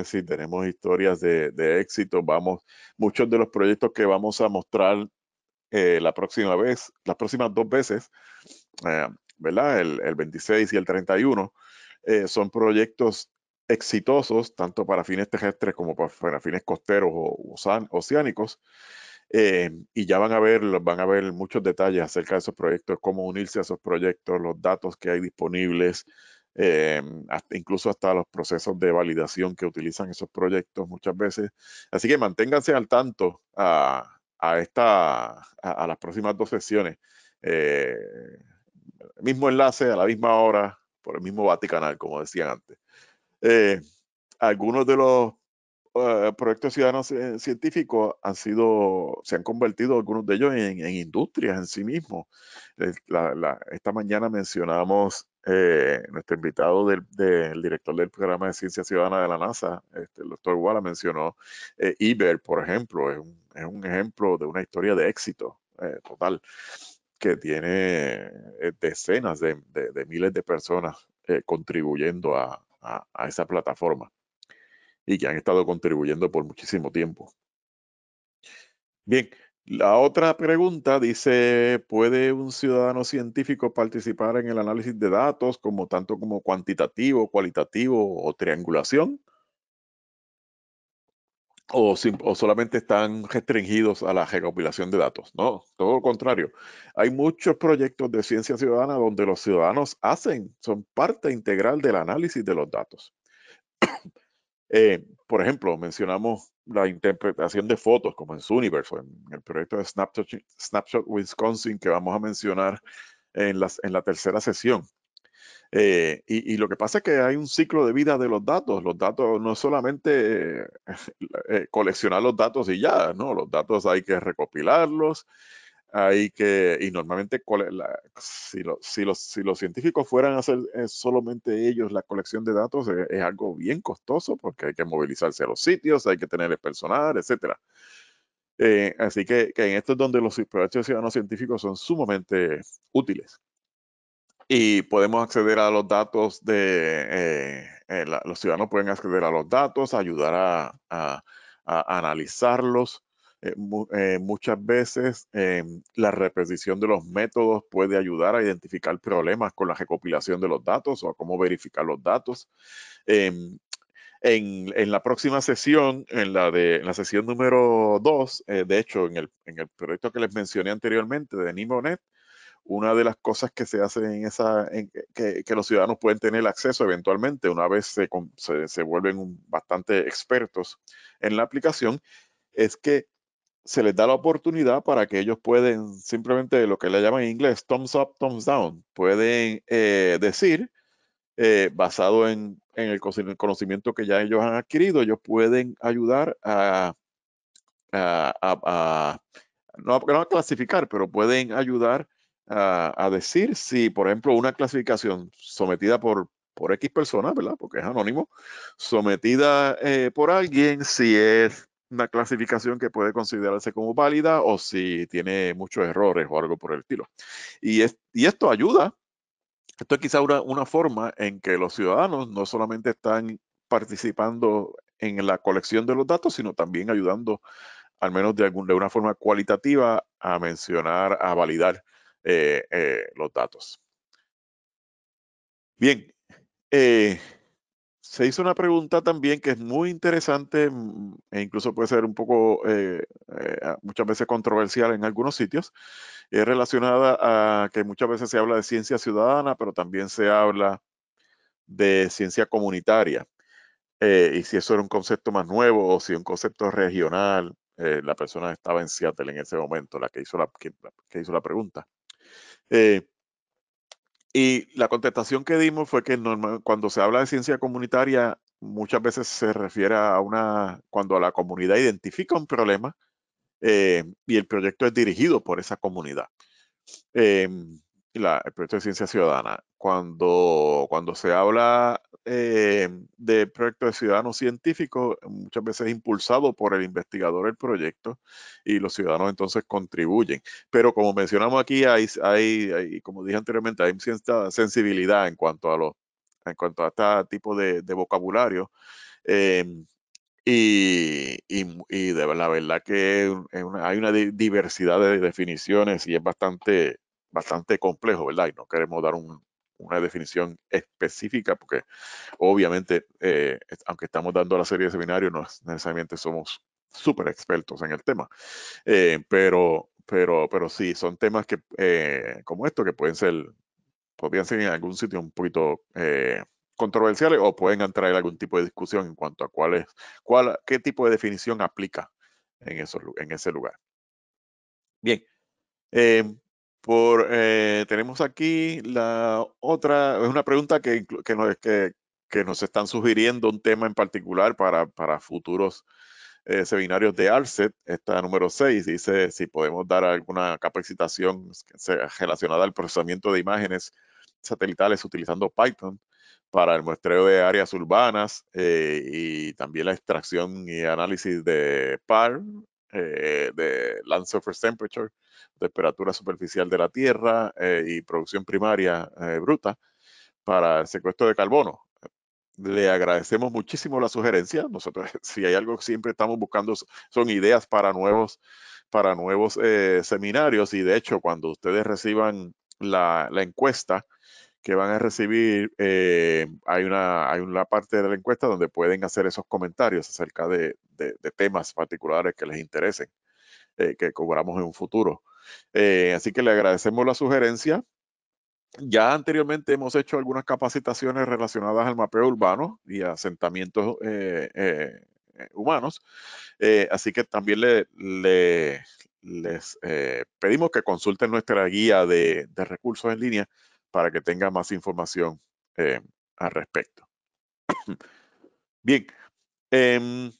es sí, tenemos historias de, éxito. Vamos, muchos de los proyectos que vamos a mostrar eh, la próxima vez, las próximas dos veces, eh, ¿verdad? El, 26 y el 31, son proyectos exitosos, tanto para fines terrestres como para fines costeros o oceánicos. y ya van a ver, van a ver muchos detalles acerca de esos proyectos, cómo unirse a esos proyectos, los datos que hay disponibles, eh, incluso hasta los procesos de validación que utilizan esos proyectos muchas veces. Así que manténganse al tanto a, esta, a, las próximas dos sesiones. Eh, mismo enlace a la misma hora por el mismo Vaticanal, como decían antes. Eh, algunos de los eh, proyectos ciudadanos eh, científicos han sido, se han convertido algunos de ellos en, industrias en sí mismos. Eh, esta mañana mencionamos eh, nuestro invitado del, director del programa de ciencia ciudadana de la NASA, este, el doctor Walla, mencionó eh, Iber, por ejemplo, es un, ejemplo de una historia de éxito total que tiene decenas de, miles de personas contribuyendo a, esa plataforma y que han estado contribuyendo por muchísimo tiempo. Bien, la otra pregunta dice, ¿puede un ciudadano científico participar en el análisis de datos como tanto como cuantitativo, cualitativo o triangulación? O, o, solamente están restringidos a la recopilación de datos. No, todo lo contrario. Hay muchos proyectos de ciencia ciudadana donde los ciudadanos hacen, son parte integral del análisis de los datos. Eh, por ejemplo, mencionamos la interpretación de fotos, como en Suniverse o en el proyecto de Snapshot, Wisconsin, que vamos a mencionar en, en la tercera sesión. Eh, y, lo que pasa es que hay un ciclo de vida de los datos. Los datos no es solamente eh, coleccionar los datos y ya, ¿no? Los datos hay que recopilarlos, ahí que, y normalmente si, los, si, los, científicos fueran a hacer eh, solamente ellos la colección de datos, eh, es, algo bien costoso porque hay que movilizarse a los sitios, hay que tener el personal, etc. Eh, así que, que, en esto es donde los proyectos ciudadanos científicos son sumamente útiles. Y podemos acceder a los datos de, los ciudadanos pueden acceder a los datos, ayudar a, a analizarlos, eh, eh, muchas veces em, la repetición de los métodos puede ayudar a identificar problemas con la recopilación de los datos o a cómo verificar los datos. Em, en, en, la próxima sesión, en la, de, la sesión número 2, eh, de hecho, en el, en el, proyecto que les mencioné anteriormente de NimoNet, una de las cosas que se hace en esa, que, que, los ciudadanos pueden tener acceso eventualmente una vez se, se, se vuelven bastante expertos en la aplicación, es que se les da la oportunidad para que ellos pueden simplemente lo que le llaman en inglés thumbs up, thumbs down, pueden eh, decir, eh, basado en, el, conocimiento que ya ellos han adquirido, ellos pueden ayudar a, no, a clasificar, pero pueden ayudar a, decir si, por ejemplo, una clasificación sometida por, por X personas, ¿verdad? Porque es anónimo, sometida eh, por alguien, si es una clasificación que puede considerarse como válida o si tiene muchos errores o algo por el estilo. Y, y esto ayuda, esto es quizá una, una forma en que los ciudadanos no solamente están participando en la colección de los datos, sino también ayudando, al menos de, algún, de una forma cualitativa, a mencionar, a validar eh, eh, los datos. Bien, eh, se hizo una pregunta también que es muy interesante mm, e incluso puede ser un poco, eh, eh, muchas veces controversial en algunos sitios, es relacionada a que muchas veces se habla de ciencia ciudadana, pero también se habla de ciencia comunitaria. Eh, y si eso era un concepto más nuevo o si un concepto regional, la persona estaba en Seattle en ese momento, la que hizo la, hizo la pregunta. Y la contestación que dimos fue que cuando se habla de ciencia comunitaria, muchas veces se refiere a una, cuando la comunidad identifica un problema eh, y el proyecto es dirigido por esa comunidad. Em, la, el proyecto de ciencia ciudadana. Cuando, cuando se habla eh, de proyecto de ciudadanos científicos, muchas veces es impulsado por el investigador el proyecto y los ciudadanos entonces contribuyen. Pero como mencionamos aquí, hay, hay, como dije anteriormente, hay cierta sensibilidad en cuanto a los en cuanto a este tipo de, vocabulario. Eh, y, de la verdad que hay una diversidad de definiciones y es bastante bastante complejo, ¿verdad? Y no queremos dar una definición específica porque obviamente, eh, aunque estamos dando la serie de seminarios, no necesariamente somos súper expertos en el tema. Eh, pero, pero, pero sí, son temas que, eh, como esto que pueden ser, podrían ser en algún sitio un poquito controversiales o pueden entrar algún tipo de discusión en cuanto a cuál es, cuál, qué tipo de definición aplica en, en ese lugar. Bien, em, por, eh, tenemos aquí la otra, es una pregunta que, que, nos, que, nos están sugiriendo un tema en particular para, futuros eh, seminarios de ARSET, esta número 6, dice si podemos dar alguna capacitación relacionada al procesamiento de imágenes satelitales utilizando Python para el muestreo de áreas urbanas eh, y también la extracción y análisis de PAR eh, de land surface temperature, temperatura superficial de la Tierra eh, y producción primaria eh, bruta para el secuestro de carbono. Le agradecemos muchísimo la sugerencia. Nosotros, si hay algo que siempre estamos buscando, son ideas para nuevos, para nuevos seminarios. Y de hecho, cuando ustedes reciban la encuesta, que van a recibir, eh, hay, una, parte de la encuesta donde pueden hacer esos comentarios acerca de, temas particulares que les interesen, eh, que cobramos en un futuro. Eh, así que le agradecemos la sugerencia. Ya anteriormente hemos hecho algunas capacitaciones relacionadas al mapeo urbano y asentamientos humanos, así que también les pedimos que consulten nuestra guía de recursos en línea para que tenga más información eh, al respecto. Bien, em,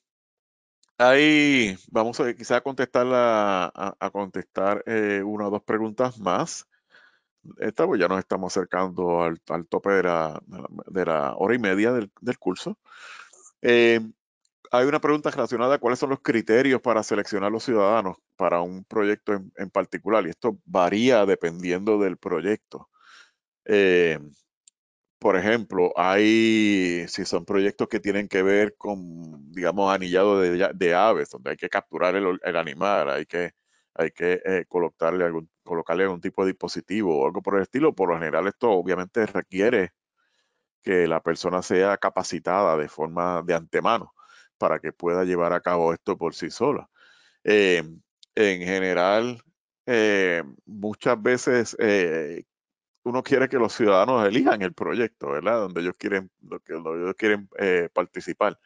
ahí vamos a quizá contestar a, contestar eh, una o dos preguntas más. Esta, pues, ya nos estamos acercando al, tope de la, hora y media del, curso. Em, hay una pregunta relacionada a cuáles son los criterios para seleccionar los ciudadanos para un proyecto en particular, y esto varía dependiendo del proyecto. Eh, por ejemplo, hay, si son proyectos que tienen que ver con, digamos, anillado de, aves, donde hay que capturar el, animal, hay que, hay que eh, colocarle, algún, colocarle algún tipo de dispositivo o algo por el estilo. Por lo general, esto obviamente requiere que la persona sea capacitada de forma de antemano para que pueda llevar a cabo esto por sí sola. Eh, en general, muchas veces eh, uno quiere que los ciudadanos elijan el proyecto, ¿verdad? Donde ellos quieren, lo ellos quieren eh, participar.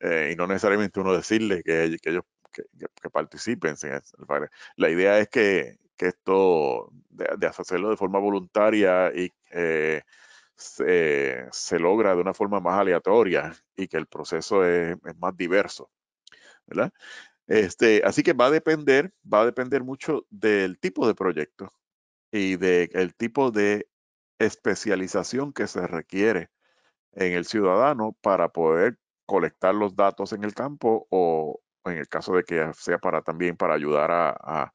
Eh, y no necesariamente uno decirle que, que ellos participen. La idea es que, esto, de, hacerlo de forma voluntaria y eh, se, logra de una forma más aleatoria y que el proceso es, más diverso, ¿verdad? Este, así que va a depender, va a depender mucho del tipo de proyecto y del tipo de especialización que se requiere en el ciudadano para poder colectar los datos en el campo o en el caso de que sea para también para ayudar a,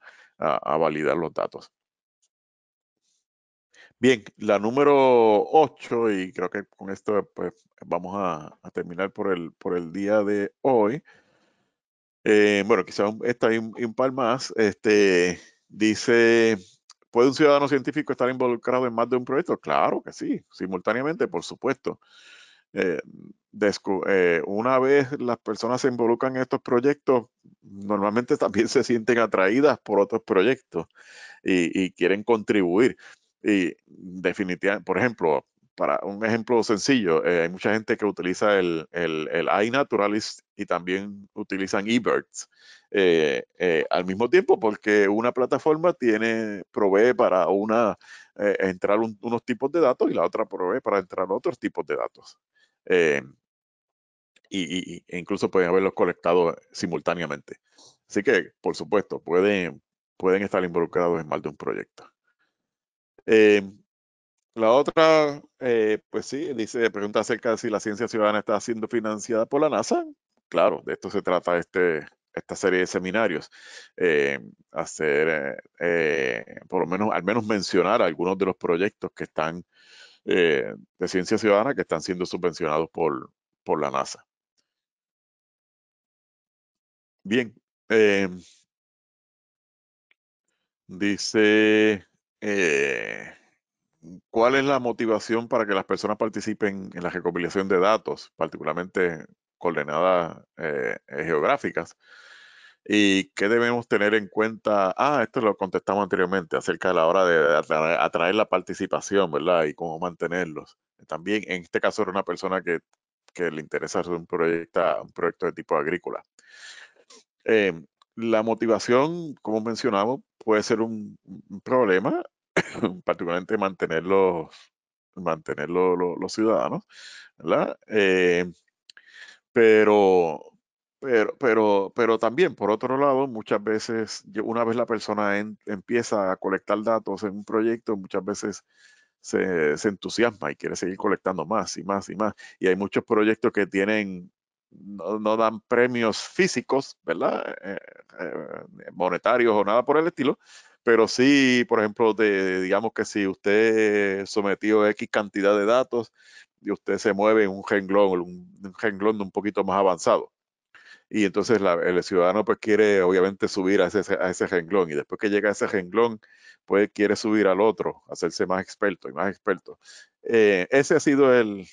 validar los datos. Bien, la número 8, y creo que con esto pues, vamos a, terminar por el, por el día de hoy. Eh, bueno, quizás está ahí un, par más. Este, dice ¿Puede un ciudadano científico estar involucrado en más de un proyecto? Claro que sí, simultáneamente, por supuesto. Eh, eh, una vez las personas se involucran en estos proyectos, normalmente también se sienten atraídas por otros proyectos y, y quieren contribuir. Y definitivamente, por ejemplo, para un ejemplo sencillo, eh, hay mucha gente que utiliza el, el, el iNaturalist y también utilizan eBirds eh, eh, al mismo tiempo porque una plataforma tiene, provee para una, entrar unos tipos de datos y la otra provee para entrar otros tipos de datos. e incluso pueden haberlos colectado simultáneamente. Así que, por supuesto, pueden, pueden estar involucrados en más de un proyecto. La otra, eh, pues sí, dice, pregunta acerca de si la ciencia ciudadana está siendo financiada por la NASA. Claro, de esto se trata este, esta serie de seminarios. Eh, hacer, eh, por lo menos, al menos mencionar algunos de los proyectos que están de ciencia ciudadana que están siendo subvencionados por, por la NASA. Bien. dice. ¿cuál es la motivación para que las personas participen en la recopilación de datos, particularmente coordenadas eh, eh, geográficas? ¿Y qué debemos tener en cuenta? Ah, esto lo contestamos anteriormente, acerca de la hora de atraer, la participación, ¿verdad? Y cómo mantenerlos. También, en este caso, era una persona que, le interesa hacer un proyecto, de tipo agrícola. Eh, la motivación, como mencionamos, puede ser un, un problema particularmente mantenerlos los, los, ciudadanos, ¿verdad? Eh, pero, pero, pero, pero también, por otro lado, muchas veces, una vez la persona empieza a colectar datos en un proyecto, muchas veces se, entusiasma y quiere seguir colectando más y más y más. Y hay muchos proyectos que tienen, no, dan premios físicos, ¿verdad? Eh, eh, monetarios o nada por el estilo, pero sí, por ejemplo, digamos que si usted sometió X cantidad de datos y usted se mueve en un renglón, un, un renglón un poquito más avanzado. Y entonces el ciudadano pues quiere obviamente subir a ese, a ese renglón y después que llega a ese renglón, pues quiere subir al otro, hacerse más experto y más experto. Esa eh, ese ha sido el,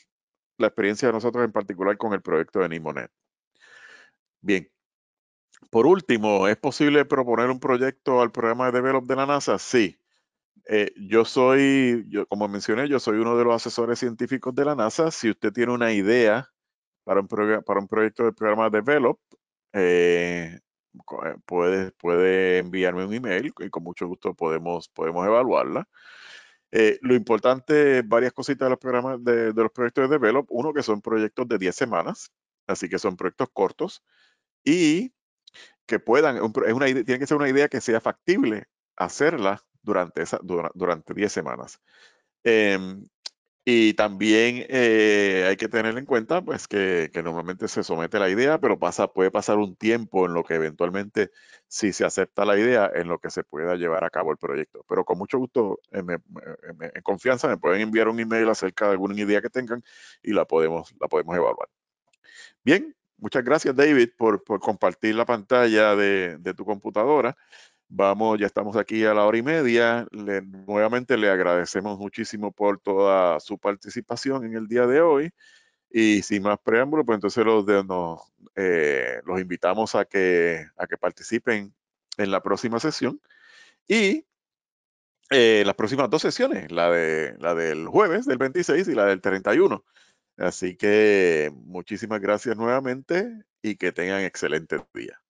la experiencia de nosotros en particular con el proyecto de Nimonet. Bien, por último, ¿es posible proponer un proyecto al programa de Develop de la NASA? Sí. Eh, yo soy, como mencioné, yo soy uno de los asesores científicos de la NASA. Si usted tiene una idea para un, para un proyecto del programa Develop, eh, eh, puede, puede enviarme un email y con mucho gusto podemos, podemos evaluarla. lo importante, varias cositas de los programas de, de, los proyectos de Develop. Uno, que son proyectos de 10 semanas, así que son proyectos cortos. Y que puedan, una tiene que ser una idea que sea factible hacerla durante, esa, durante 10 semanas. Em, y también eh, hay que tener en cuenta pues, que, normalmente se somete la idea, pero pasa, puede pasar un tiempo en lo que eventualmente, si se acepta la idea, en lo que se pueda llevar a cabo el proyecto. Pero con mucho gusto, eh, eh, en, confianza, me pueden enviar un email acerca de alguna idea que tengan y la podemos, la podemos evaluar. Bien, Muchas gracias, David, por, compartir la pantalla de, tu computadora. Vamos, ya estamos aquí a la hora y media. nuevamente le agradecemos muchísimo por toda su participación en el día de hoy. Y sin más preámbulo, pues entonces los, eh, los invitamos a que, a que participen en la próxima sesión. Y eh, las próximas dos sesiones, la, de, la del jueves del 26 y la del 31. Así que muchísimas gracias nuevamente y que tengan excelentes días.